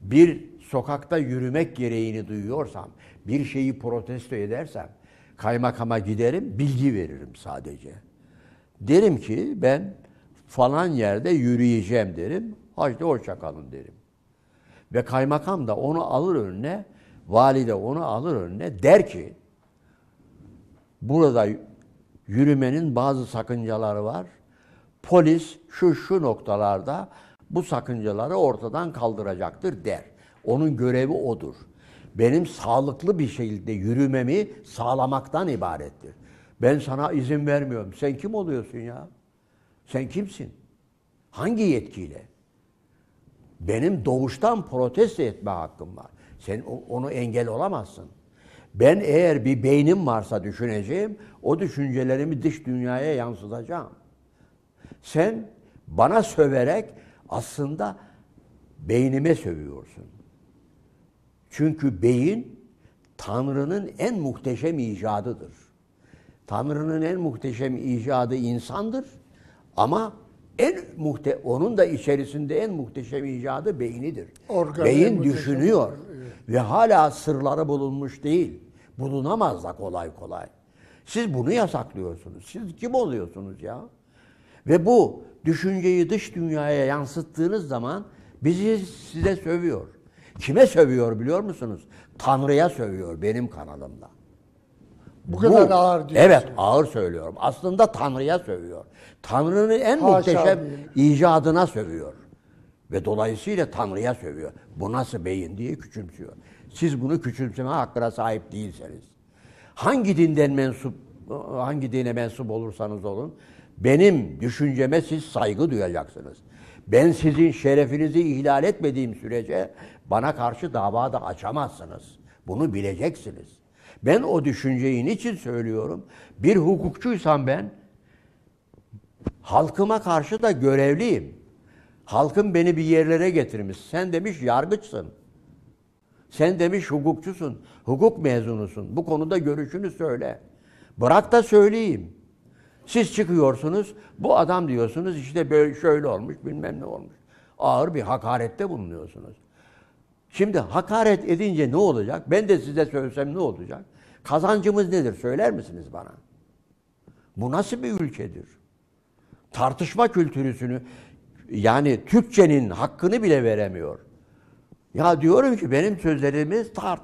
bir sokakta yürümek gereğini duyuyorsam, bir şeyi protesto edersem kaymakama giderim, bilgi veririm sadece. Derim ki ben falan yerde yürüyeceğim derim. Hadi hoşça kalın derim. Ve kaymakam da onu alır önüne Valide onu alır önüne der ki burada yürümenin bazı sakıncaları var. Polis şu şu noktalarda bu sakıncaları ortadan kaldıracaktır der. Onun görevi odur. Benim sağlıklı bir şekilde yürümemi sağlamaktan ibarettir. Ben sana izin vermiyorum. Sen kim oluyorsun ya? Sen kimsin? Hangi yetkiyle? Benim doğuştan protesto etme hakkım var. Sen onu engel olamazsın. Ben eğer bir beynim varsa düşüneceğim, o düşüncelerimi dış dünyaya yansıtacağım. Sen bana söverek aslında beynime sövüyorsun. Çünkü beyin Tanrı'nın en muhteşem icadıdır. Tanrı'nın en muhteşem icadı insandır ama en muhte onun da içerisinde en muhteşem icadı beynidir. Organ Beyin düşünüyor. Ve hala sırları bulunmuş değil. Bulunamaz da kolay kolay. Siz bunu yasaklıyorsunuz. Siz kim oluyorsunuz ya? Ve bu düşünceyi dış dünyaya yansıttığınız zaman bizi size sövüyor. Kime sövüyor biliyor musunuz? Tanrı'ya sövüyor benim kanalımda. Bu, bu kadar ağır diyorsun. Evet ağır söylüyorum. Aslında Tanrı'ya sövüyor. Tanrı'nın en Haşa muhteşem değil. icadına sövüyor. Ve dolayısıyla Tanrı'ya sövüyor. Bu nasıl beyin diye küçümsüyor. Siz bunu küçümseme hakkına sahip değilseniz. Hangi dinden mensup, hangi dine mensup olursanız olun, benim düşünceme siz saygı duyacaksınız. Ben sizin şerefinizi ihlal etmediğim sürece bana karşı dava da açamazsınız. Bunu bileceksiniz. Ben o düşünceyi için söylüyorum? Bir hukukçuysam ben halkıma karşı da görevliyim. Halkın beni bir yerlere getirmiş. Sen demiş yargıçsın. Sen demiş hukukçusun. Hukuk mezunusun. Bu konuda görüşünü söyle. Bırak da söyleyeyim. Siz çıkıyorsunuz. Bu adam diyorsunuz işte böyle şöyle olmuş bilmem ne olmuş. Ağır bir hakarette bulunuyorsunuz. Şimdi hakaret edince ne olacak? Ben de size söylesem ne olacak? Kazancımız nedir? Söyler misiniz bana? Bu nasıl bir ülkedir? Tartışma kültürüsünü yani Türkçenin hakkını bile veremiyor. Ya diyorum ki benim sözlerimiz tart.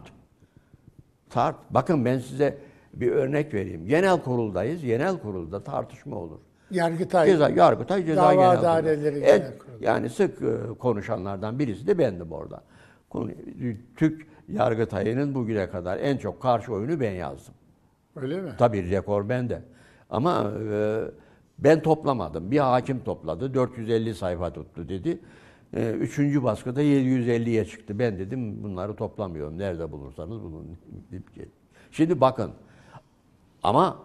Tart. Bakın ben size bir örnek vereyim. Genel kuruldayız. Genel kurulda tartışma olur. Yargıtay. Ceza, Yargıtay Ceza Dava Genel Daireleri Genel en, Yani sık e, konuşanlardan birisi de bendim orada. E, Türk Yargıtay'ının bugüne kadar en çok karşı oyunu ben yazdım. Öyle mi? Tabii rekor bende. Ama e, ben toplamadım. Bir hakim topladı. 450 sayfa tuttu dedi. Ee, üçüncü baskıda 750'ye çıktı. Ben dedim bunları toplamıyorum. Nerede bulursanız bulun. <laughs> Şimdi bakın. Ama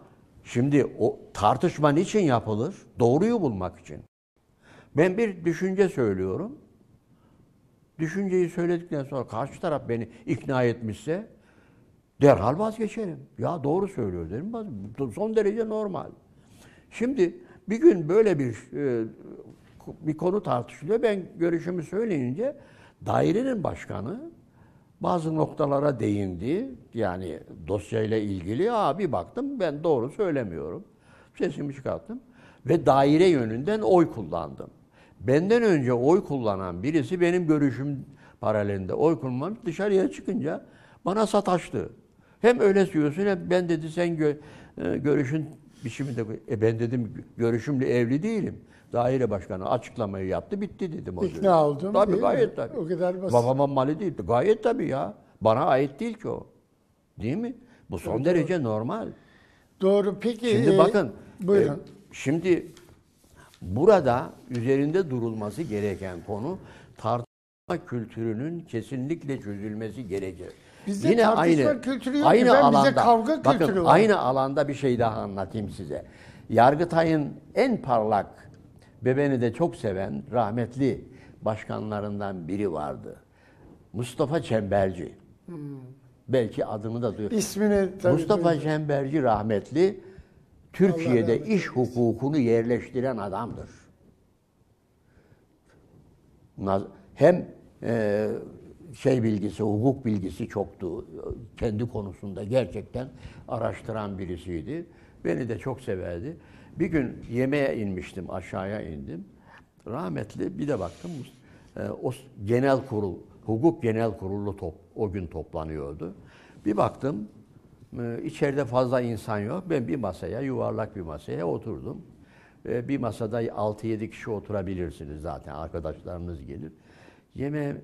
şimdi o tartışma niçin yapılır? Doğruyu bulmak için. Ben bir düşünce söylüyorum. Düşünceyi söyledikten sonra karşı taraf beni ikna etmişse derhal vazgeçerim. Ya doğru söylüyor derim. Son derece normal. Şimdi bir gün böyle bir e, bir konu tartışılıyor. Ben görüşümü söyleyince dairenin başkanı bazı noktalara değindi. Yani dosyayla ilgili abi baktım ben doğru söylemiyorum. Sesimi çıkarttım ve daire yönünden oy kullandım. Benden önce oy kullanan birisi benim görüşüm paralelinde oy kullanmış dışarıya çıkınca bana sataştı. Hem öyle söylüyorsun hem ben dedi sen gö e, görüşün biçiminde e ben dedim görüşümle evli değilim. Daire başkanı açıklamayı yaptı bitti dedim o İkna gün. oldun Tabii değil gayet mi? tabii. O kadar basit. Babamın mali değil. Gayet tabii ya. Bana ait değil ki o. Değil mi? Bu son Doğru. derece normal. Doğru peki. Şimdi e, bakın. E, buyurun. E, şimdi burada üzerinde durulması gereken konu tart kültürünün kesinlikle çözülmesi gerekir. Bizde Yine aynı kültürü yok aynı Ben alanda bize kavga bakın, kültürü var. aynı alanda bir şey daha anlatayım size. Yargıtay'ın en parlak bebeni de çok seven rahmetli başkanlarından biri vardı. Mustafa Çemberci. Hmm. Belki adını da duyuyor. İsmini tabii Mustafa duydum. Çemberci rahmetli Türkiye'de iş hukukunu yerleştiren adamdır. Hem ee, şey bilgisi, hukuk bilgisi çoktu. Kendi konusunda gerçekten araştıran birisiydi. Beni de çok severdi. Bir gün yemeğe inmiştim, aşağıya indim. Rahmetli bir de baktım e, o genel kurul, hukuk genel kurulu top, o gün toplanıyordu. Bir baktım e, içeride fazla insan yok. Ben bir masaya, yuvarlak bir masaya oturdum. E, bir masada 6-7 kişi oturabilirsiniz zaten arkadaşlarınız gelir yeme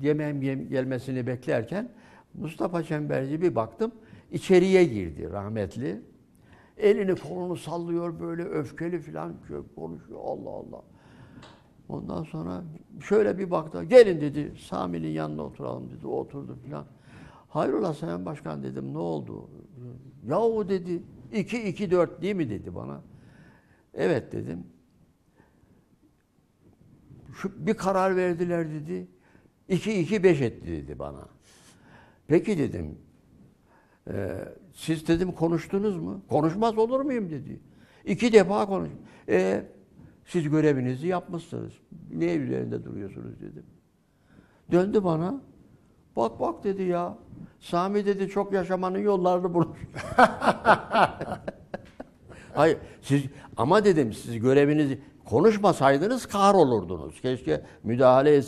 yemeğim yem, gelmesini beklerken Mustafa Çemberci bir baktım içeriye girdi rahmetli. Elini kolunu sallıyor böyle öfkeli falan konuşuyor Allah Allah. Ondan sonra şöyle bir baktı. Gelin dedi Sami'nin yanına oturalım dedi. oturdu falan. Hayrola Sayın Başkan dedim ne oldu? Yahu dedi 2-2-4 değil mi dedi bana. Evet dedim şu bir karar verdiler dedi. İki iki beş etti dedi bana. Peki dedim. E, siz dedim konuştunuz mu? Konuşmaz olur muyum dedi. İki defa konuş. E, siz görevinizi yapmışsınız. Niye üzerinde duruyorsunuz dedim. Döndü bana. Bak bak dedi ya. Sami dedi çok yaşamanın yollarını bulur. <laughs> Hayır siz ama dedim siz görevinizi Konuşmasaydınız kahrolurdunuz. Keşke müdahale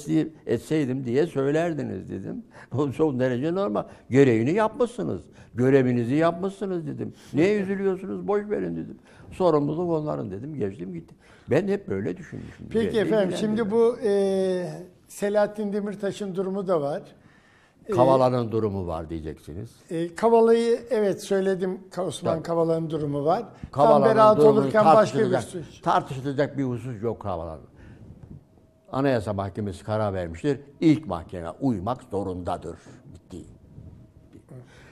etseydim diye söylerdiniz dedim. O <laughs> son derece normal. Görevini yapmışsınız. Görevinizi yapmışsınız dedim. Niye üzülüyorsunuz? Boş verin dedim. Sorumluluk onların dedim. Geçtim gitti. Ben hep böyle düşünmüşüm. Peki Geldim, efendim şimdi bu e, Selahattin Demirtaş'ın durumu da var. Ee, Kavala'nın ee, durumu var diyeceksiniz. E, Kavala'yı evet söyledim Osman Tabii. Kavala'nın durumu var. Kavala'nın Tam beraat olurken başka bir suç. Tartışılacak bir husus yok Kavala'nın. Anayasa Mahkemesi karar vermiştir. İlk mahkeme uymak zorundadır. Bitti.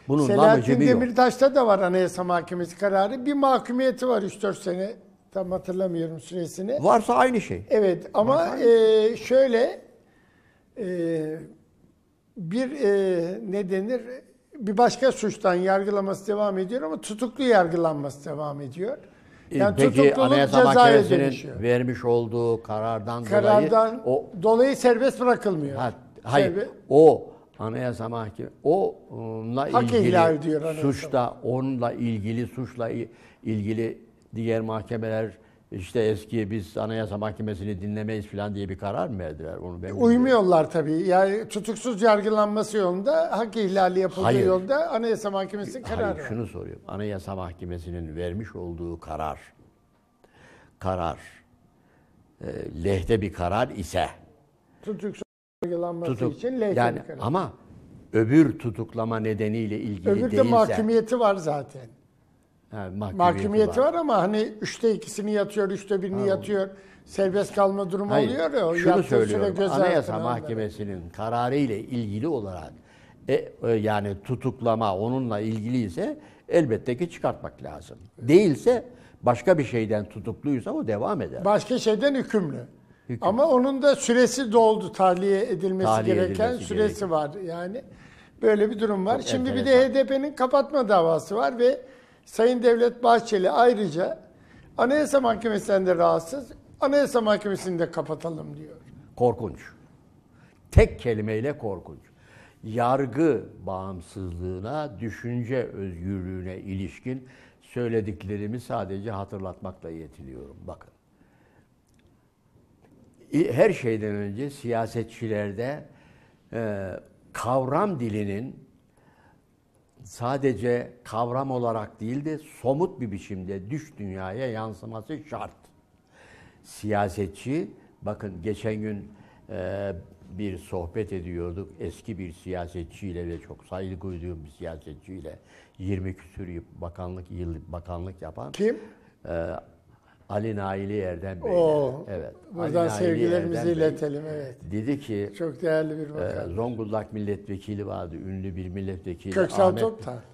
Bunun Selahattin Demirtaş'ta da var Anayasa Mahkemesi kararı. Bir mahkumiyeti var 3-4 sene. Tam hatırlamıyorum süresini. Varsa aynı şey. Evet ama şey. e, şöyle e, bir e, ne denir bir başka suçtan yargılaması devam ediyor ama tutuklu yargılanması devam ediyor. Yani Peki Anayasa Mahkemesi'nin vermiş olduğu karardan, karardan dolayı o dolayı serbest bırakılmıyor. Ha, hayır. Serbest, o Anayasa Mahkemesi onunla Hak ilgili diyor suçla onunla ilgili suçla ilgili diğer mahkemeler işte eski biz Anayasa Mahkemesi'ni dinlemeyiz falan diye bir karar mı verdiler? Onu ben Uymuyorlar tabii. Yani tutuksuz yargılanması yolunda, hak ihlali yapıldığı Hayır. yolda Anayasa Mahkemesi karar Hayır, şunu soruyorum. Anayasa Mahkemesi'nin vermiş olduğu karar, karar, e, lehte bir karar ise... Tutuksuz yargılanması tutuk, için lehte yani, bir karar. Ama öbür tutuklama nedeniyle ilgili Öbür değilse... Öbür de mahkumiyeti var zaten. Yani mahkumiyeti, mahkumiyeti var. var ama hani üçte ikisini yatıyor, üçte birini ha. yatıyor. Serbest kalma durumu Hayır, oluyor ya. Şunu söylüyorum. Göz Anayasa Mahkemesi'nin kararı ile ilgili olarak e, e, yani tutuklama onunla ilgili ise elbette ki çıkartmak lazım. Değilse başka bir şeyden tutukluysa o devam eder. Başka şeyden hükümlü. Hüküm. Ama onun da süresi doldu tahliye edilmesi tahliye gereken edilmesi süresi gerekiyor. var yani. Böyle bir durum var. Çok Şimdi enteresan. bir de HDP'nin kapatma davası var ve Sayın Devlet Bahçeli ayrıca Anayasa Mahkemesi'nden rahatsız, Anayasa Mahkemesi'ni de kapatalım diyor. Korkunç. Tek kelimeyle korkunç. Yargı bağımsızlığına, düşünce özgürlüğüne ilişkin söylediklerimi sadece hatırlatmakla yetiniyorum. Bakın. Her şeyden önce siyasetçilerde e, kavram dilinin sadece kavram olarak değil de somut bir biçimde düş dünyaya yansıması şart. Siyasetçi, bakın geçen gün e, bir sohbet ediyorduk eski bir siyasetçiyle ve çok saygı duyduğum bir siyasetçiyle 20 küsür bakanlık yıllık bakanlık yapan. Kim? E, Ali Naili Erdem Bey'le. Oo, evet. Buradan Ali sevgilerimizi Erdem iletelim Bey, evet. Dedi ki Çok değerli bir e, bakan. E, Zonguldak milletvekili vardı. Ünlü bir milletvekili. Köksal Ahmet,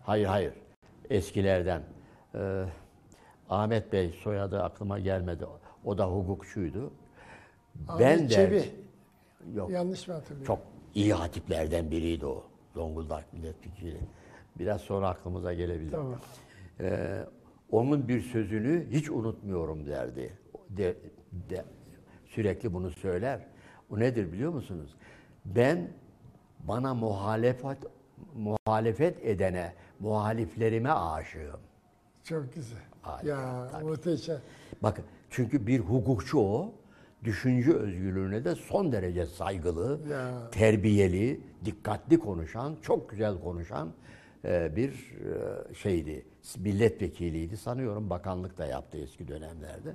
Hayır hayır. Eskilerden. E, Ahmet Bey soyadı aklıma gelmedi. O da hukukçuydu. Ahmet ben de Çebi. Yok. Yanlış mı hatırlıyorum? Çok iyi hatiplerden biriydi o. Zonguldak milletvekili. Biraz sonra aklımıza gelebilir. Tamam. Ee, onun bir sözünü hiç unutmuyorum derdi. De, de, sürekli bunu söyler. O nedir biliyor musunuz? Ben bana muhalefet muhalefet edene, muhaliflerime aşığım. Çok güzel. Harika, ya tabii. muhteşem. Bakın çünkü bir hukukçu o, düşünce özgürlüğüne de son derece saygılı, ya. terbiyeli, dikkatli konuşan, çok güzel konuşan e, bir e, şeydi. Milletvekiliydi sanıyorum. Bakanlık da yaptı eski dönemlerde.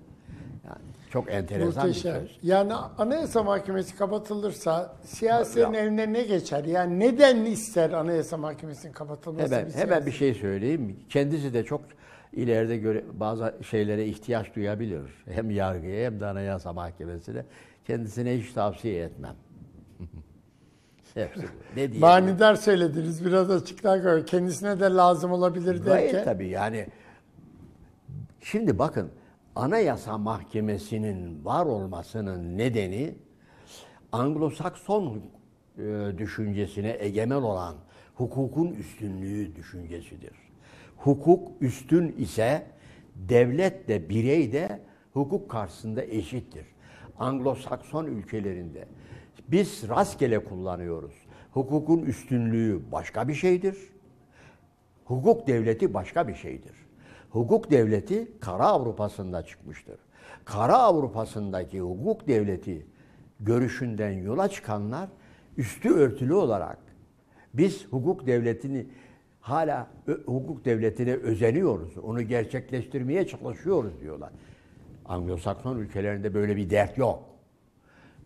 Yani çok enteresan Muhteşem. bir şey. Yani Anayasa Mahkemesi kapatılırsa siyasetin eline ne geçer? Yani neden ister Anayasa Mahkemesi'nin kapatılması? Hemen bir, hemen bir şey söyleyeyim. Kendisi de çok ileride göre bazı şeylere ihtiyaç duyabilir. Hem yargıya hem de Anayasa Mahkemesi'ne. Kendisine hiç tavsiye etmem. Ne diyeyim? Manidar söylediniz biraz açıklığa koy. Kendisine de lazım olabilir derken. Gayet tabii yani. Şimdi bakın Anayasa Mahkemesi'nin var olmasının nedeni Anglo-Sakson e, düşüncesine egemen olan hukukun üstünlüğü düşüncesidir. Hukuk üstün ise devlet de birey de hukuk karşısında eşittir. Anglo-Sakson ülkelerinde biz rastgele kullanıyoruz. Hukukun üstünlüğü başka bir şeydir. Hukuk devleti başka bir şeydir. Hukuk devleti Kara Avrupa'sında çıkmıştır. Kara Avrupa'sındaki hukuk devleti görüşünden yola çıkanlar üstü örtülü olarak biz hukuk devletini hala hukuk devletine özeniyoruz. Onu gerçekleştirmeye çalışıyoruz diyorlar. Anglo-Sakson ülkelerinde böyle bir dert yok.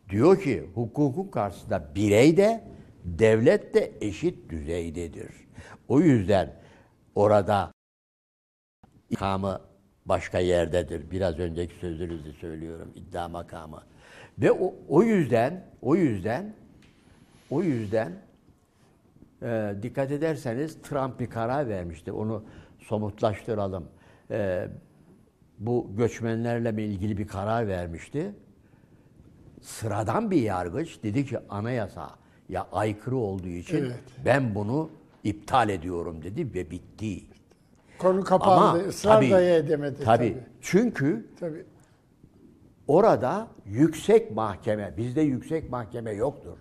Diyor ki hukukun karşısında birey de devlet de eşit düzeydedir. O yüzden orada makamı başka yerdedir. Biraz önceki sözünüzü söylüyorum iddia makamı. Ve o, o yüzden o yüzden o yüzden e, dikkat ederseniz Trump bir karar vermişti. Onu somutlaştıralım. E, bu göçmenlerle ilgili bir karar vermişti sıradan bir yargıç dedi ki anayasa ya aykırı olduğu için evet. ben bunu iptal ediyorum dedi ve bitti. Konu kapandı. Ama, Israr tabii, dahi edemedi. Tabii. tabii. Çünkü tabii. orada yüksek mahkeme, bizde yüksek mahkeme yoktur.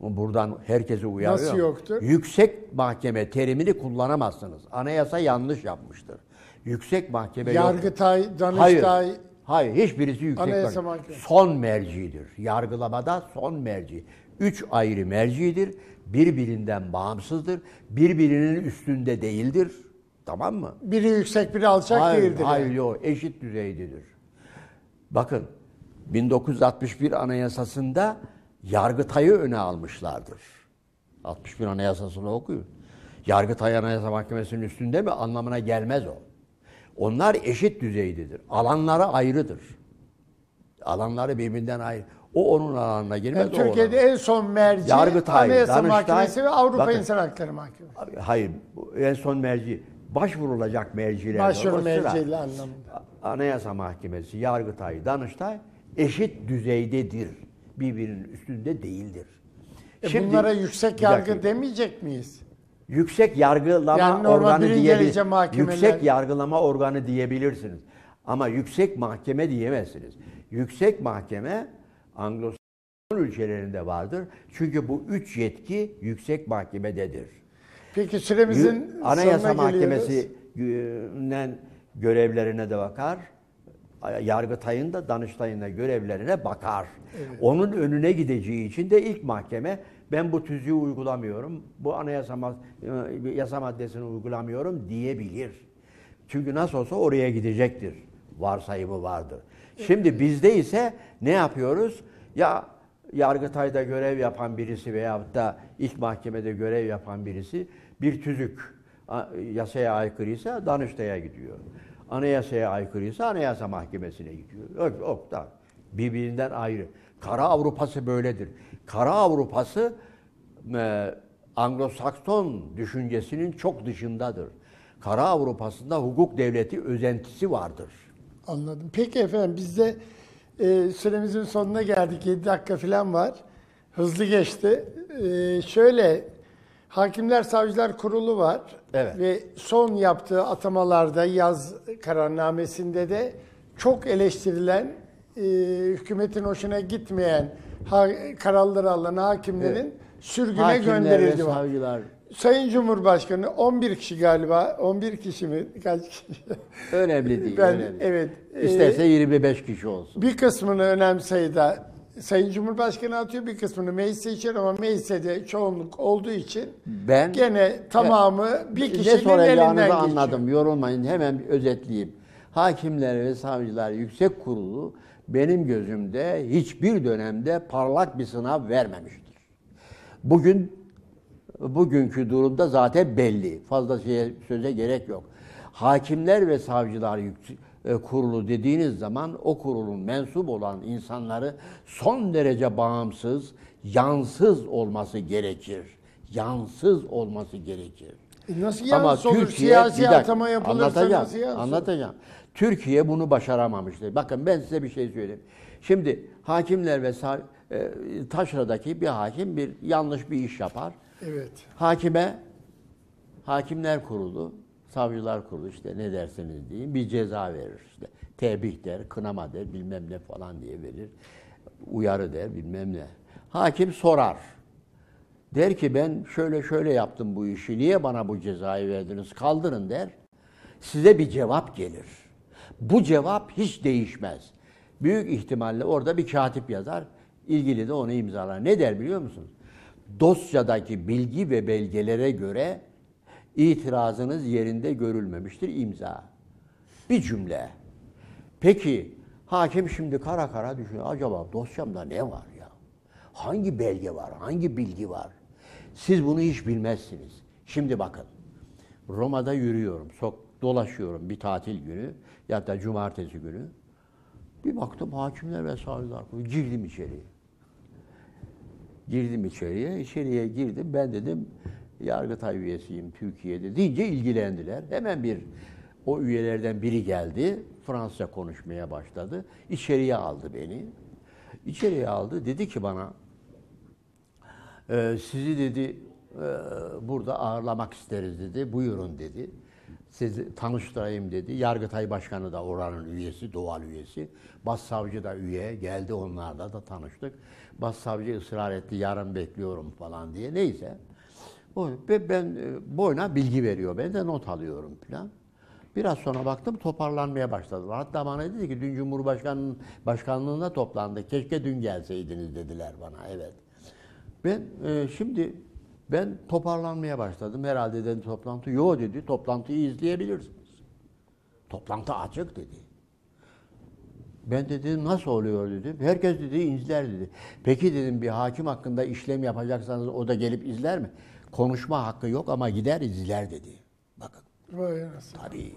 Buradan herkese uyarıyorum. Nasıl yoktur? Yüksek mahkeme terimini kullanamazsınız. Anayasa yanlış yapmıştır. Yüksek mahkeme Yargıtay, yoktur. Danıştay, Hayır. Hayır, hiçbirisi yüksek Anayasa Mahkemesi. Son mercidir. Yargılamada son merci. Üç ayrı mercidir. Birbirinden bağımsızdır. Birbirinin üstünde değildir. Tamam mı? Biri yüksek, biri alçak hayır, değildir. Hayır, yani. yok. Eşit düzeydedir. Bakın, 1961 Anayasası'nda Yargıtay'ı öne almışlardır. 61 Anayasası'nı okuyun. Yargıtay Anayasa Mahkemesi'nin üstünde mi anlamına gelmez o. Onlar eşit düzeydedir. Alanları ayrıdır. Alanları birbirinden ayrı. O onun alanına girmez. Yani Türkiye'de en son merci Yargıtay, Anayasa Danıştay, Mahkemesi ve Avrupa bakın, İnsan Hakları Mahkemesi. Hayır, en son merci. Başvurulacak merciler. Başvuru merciler anlamında. Anayasa Mahkemesi, Yargıtay, Danıştay eşit düzeydedir. Birbirinin üstünde değildir. E Şimdi, bunlara yüksek yargı demeyecek miyiz? yüksek yargılama yani organı diyebilirsiniz. Mahkemeler... Yüksek yargılama organı diyebilirsiniz. Ama yüksek mahkeme diyemezsiniz. Yüksek mahkeme Anglo ülkelerinde vardır. Çünkü bu üç yetki yüksek mahkemededir. Peki süremizin Anayasa Mahkemesi'nden görevlerine de bakar. Yargıtay'ın da Danıştay'ın da görevlerine bakar. Evet. Onun önüne gideceği için de ilk mahkeme ben bu tüzüğü uygulamıyorum, bu anayasa e, yasa maddesini uygulamıyorum diyebilir. Çünkü nasıl olsa oraya gidecektir. Varsayımı vardır. Şimdi bizde ise ne yapıyoruz? Ya Yargıtay'da görev yapan birisi veyahut da ilk mahkemede görev yapan birisi bir tüzük yasaya aykırıysa Danıştay'a gidiyor. Anayasaya aykırıysa Anayasa Mahkemesi'ne gidiyor. Yok, yok da birbirinden ayrı. Kara Avrupası böyledir. Kara Avrupası e, Anglo-Sakson düşüncesinin çok dışındadır. Kara Avrupa'sında hukuk devleti özentisi vardır. Anladım. Peki efendim biz de e, süremizin sonuna geldik. 7 dakika falan var. Hızlı geçti. E, şöyle Hakimler Savcılar Kurulu var. Evet. Ve son yaptığı atamalarda yaz kararnamesinde de çok eleştirilen, e, hükümetin hoşuna gitmeyen ha, kararları alan hakimlerin evet. sürgüne Hakimler gönderildi. Savcılar. Sayın Cumhurbaşkanı 11 kişi galiba, 11 kişi mi? Kaç kişi? Önemli değil. Ben, önemli. Evet. İsterse e, 25 kişi olsun. Bir kısmını önemseydi Sayın Cumhurbaşkanı atıyor bir kısmını meclise için ama meclise de çoğunluk olduğu için ben gene tamamı ben, bir kişinin elinden geçiyor. anladım. Yorulmayın hemen bir özetleyeyim. Hakimler ve Savcılar Yüksek Kurulu benim gözümde hiçbir dönemde parlak bir sınav vermemiştir. Bugün bugünkü durumda zaten belli. Fazla şeye, söze gerek yok. Hakimler ve savcılar e, kurulu dediğiniz zaman o kurulun mensup olan insanları son derece bağımsız, yansız olması gerekir. Yansız olması gerekir. E, nasıl Ama Türkiye siyasi bir dakika, atama yapılırsa anlatacağım, nasıl anlatacağım. Türkiye bunu başaramamıştı. Bakın ben size bir şey söyleyeyim. Şimdi hakimler ve e, Taşra'daki bir hakim bir yanlış bir iş yapar. Evet. Hakime hakimler kurulu, savcılar kurulu işte ne dersiniz diyeyim bir ceza verir işte. Tebih der, kınama der, bilmem ne falan diye verir. Uyarı der, bilmem ne. Hakim sorar. Der ki ben şöyle şöyle yaptım bu işi. Niye bana bu cezayı verdiniz? Kaldırın der. Size bir cevap gelir. Bu cevap hiç değişmez. Büyük ihtimalle orada bir katip yazar. ilgili de onu imzalar. Ne der biliyor musunuz? Dosyadaki bilgi ve belgelere göre itirazınız yerinde görülmemiştir imza. Bir cümle. Peki hakim şimdi kara kara düşünüyor. Acaba dosyamda ne var ya? Hangi belge var? Hangi bilgi var? Siz bunu hiç bilmezsiniz. Şimdi bakın. Roma'da yürüyorum, sok dolaşıyorum bir tatil günü ya da cumartesi günü. Bir baktım hakimler ve savcılar Girdim içeriye. Girdim içeriye. İçeriye girdim. Ben dedim Yargıtay üyesiyim Türkiye'de deyince ilgilendiler. Hemen bir o üyelerden biri geldi. Fransa konuşmaya başladı. İçeriye aldı beni. İçeriye aldı. Dedi ki bana e, sizi dedi e, burada ağırlamak isteriz dedi. Buyurun dedi. Sizi tanıştırayım dedi. Yargıtay Başkanı da oranın üyesi, doğal üyesi. Başsavcı da üye. Geldi onlarla da tanıştık. Başsavcı ısrar etti. Yarın bekliyorum falan diye. Neyse. Ve ben e, boyuna bilgi veriyor. Ben de not alıyorum falan. Biraz sonra baktım toparlanmaya başladılar. Hatta bana dedi ki dün Cumhurbaşkanı'nın başkanlığında toplandı. Keşke dün gelseydiniz dediler bana. Evet. Ben e, şimdi ben toparlanmaya başladım. Herhalde dedi toplantı. Yo dedi. Toplantıyı izleyebilirsiniz. Toplantı açık dedi. Ben dedi nasıl oluyor dedi. Herkes dedi izler dedi. Peki dedim bir hakim hakkında işlem yapacaksanız o da gelip izler mi? Konuşma hakkı yok ama gider izler dedi. Bakın. Vay Tabii.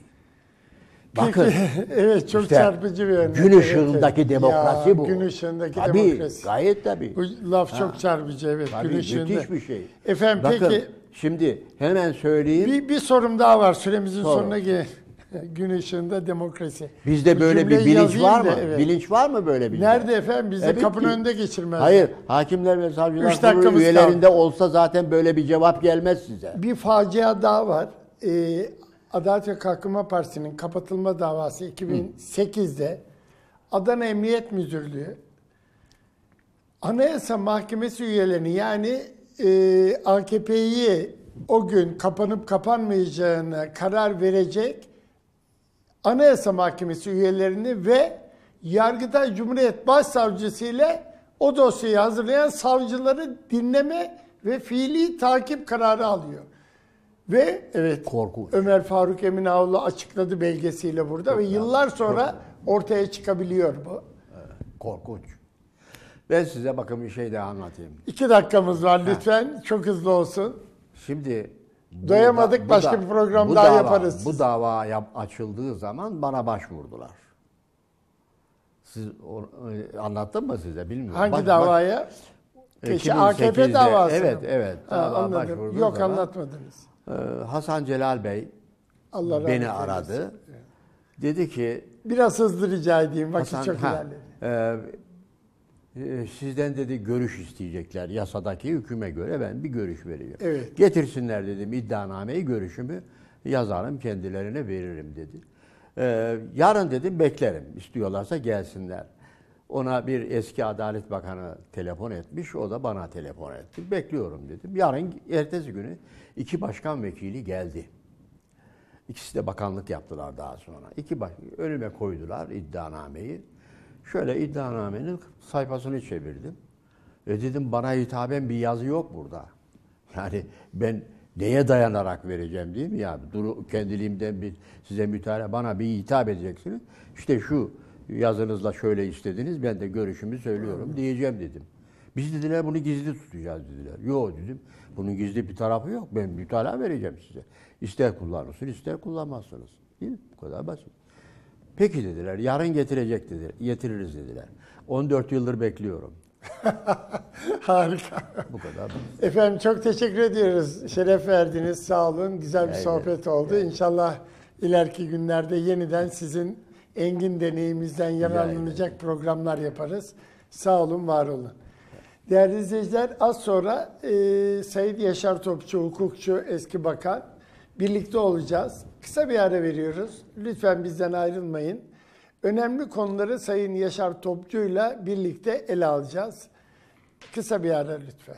Bakın. <laughs> evet çok işte, çarpıcı bir örnek. Gün ışığındaki evet, demokrasi ya, bu. Gün ışığındaki tabii, demokrasi. Gayet tabii. Bu laf ha. çok çarpıcı evet. Tabii, gün ışığında. müthiş bir şey. Efendim Bakın, peki. Şimdi hemen söyleyeyim. Bir, bir sorum daha var süremizin Sorun. sonuna gel. <laughs> gün ışığında demokrasi. Bizde bu böyle bir bilinç var mı? Da, evet. Bilinç var mı böyle bir? Nerede efendim? Bizde evet kapının ki. önünde geçirmez. Hayır. Hakimler ve savcılar kurulu üyelerinde kaldı. olsa zaten böyle bir cevap gelmez size. Bir facia daha var. Ee, Adalet ve Kalkınma Partisi'nin kapatılma davası 2008'de Adana Emniyet Müdürlüğü Anayasa Mahkemesi üyelerini yani e, AKP'yi o gün kapanıp kapanmayacağına karar verecek Anayasa Mahkemesi üyelerini ve Yargıtay Cumhuriyet Başsavcısı ile o dosyayı hazırlayan savcıları dinleme ve fiili takip kararı alıyor. Ve evet Korkunç. Ömer Faruk Eminoğlu açıkladı belgesiyle burada Çok ve yıllar sonra Çok ortaya çıkabiliyor bu. Evet, korkunç. Ben size bakın bir şey daha anlatayım. İki dakikamız var lütfen. Ha. Çok hızlı olsun. Şimdi Doyamadık da, başka da, bir program daha dava, yaparız. Bu dava yap, açıldığı zaman bana başvurdular. Siz o, e, anlattım mı size bilmiyorum. Hangi bak, davaya? Bak, Peki AKP davası. Evet evet. Ha, anladım. Yok zaman, anlatmadınız. Ee, Hasan Celal Bey Allah beni aradı. Dedi ki biraz hızlı rica edeyim vakit Hasan, çok ha, ilerledi. E, e, sizden dedi görüş isteyecekler yasadaki hüküme göre ben bir görüş vereceğim. Evet. Getirsinler dedim iddianameyi görüşümü yazarım kendilerine veririm dedi. E, yarın dedim beklerim istiyorlarsa gelsinler. Ona bir eski Adalet Bakanı telefon etmiş, o da bana telefon etti. Bekliyorum dedim. Yarın, ertesi günü İki başkan vekili geldi. İkisi de bakanlık yaptılar daha sonra. İki baş önüme koydular iddianameyi. Şöyle iddianamenin sayfasını çevirdim. E dedim bana hitaben bir yazı yok burada. <laughs> Yani ben neye dayanarak vereceğim değil mi ya? Duru kendiliğimden bir size müteala bana bir hitap edeceksiniz. İşte şu yazınızla şöyle istediniz ben de görüşümü söylüyorum diyeceğim dedim. Biz dediler bunu gizli tutacağız dediler. Yo dedim. Bunun gizli bir tarafı yok. Ben bir mütalaa vereceğim size. İster kullanırsın, ister kullanmazsınız. Değil mi? Bu kadar basit. Peki dediler, yarın getirecek dediler, getiririz dediler. 14 yıldır bekliyorum. <laughs> Harika. Bu kadar. Efendim çok teşekkür ediyoruz. Şeref verdiniz, sağ olun. Güzel bir yani, sohbet oldu. Yani. İnşallah ileriki günlerde yeniden sizin engin deneyiminizden yararlanacak yani. programlar yaparız. Sağ olun, var olun. Değerli izleyiciler az sonra e, Sayın Yaşar Topçu, hukukçu, eski bakan birlikte olacağız. Kısa bir ara veriyoruz. Lütfen bizden ayrılmayın. Önemli konuları Sayın Yaşar Topçu'yla birlikte ele alacağız. Kısa bir ara lütfen.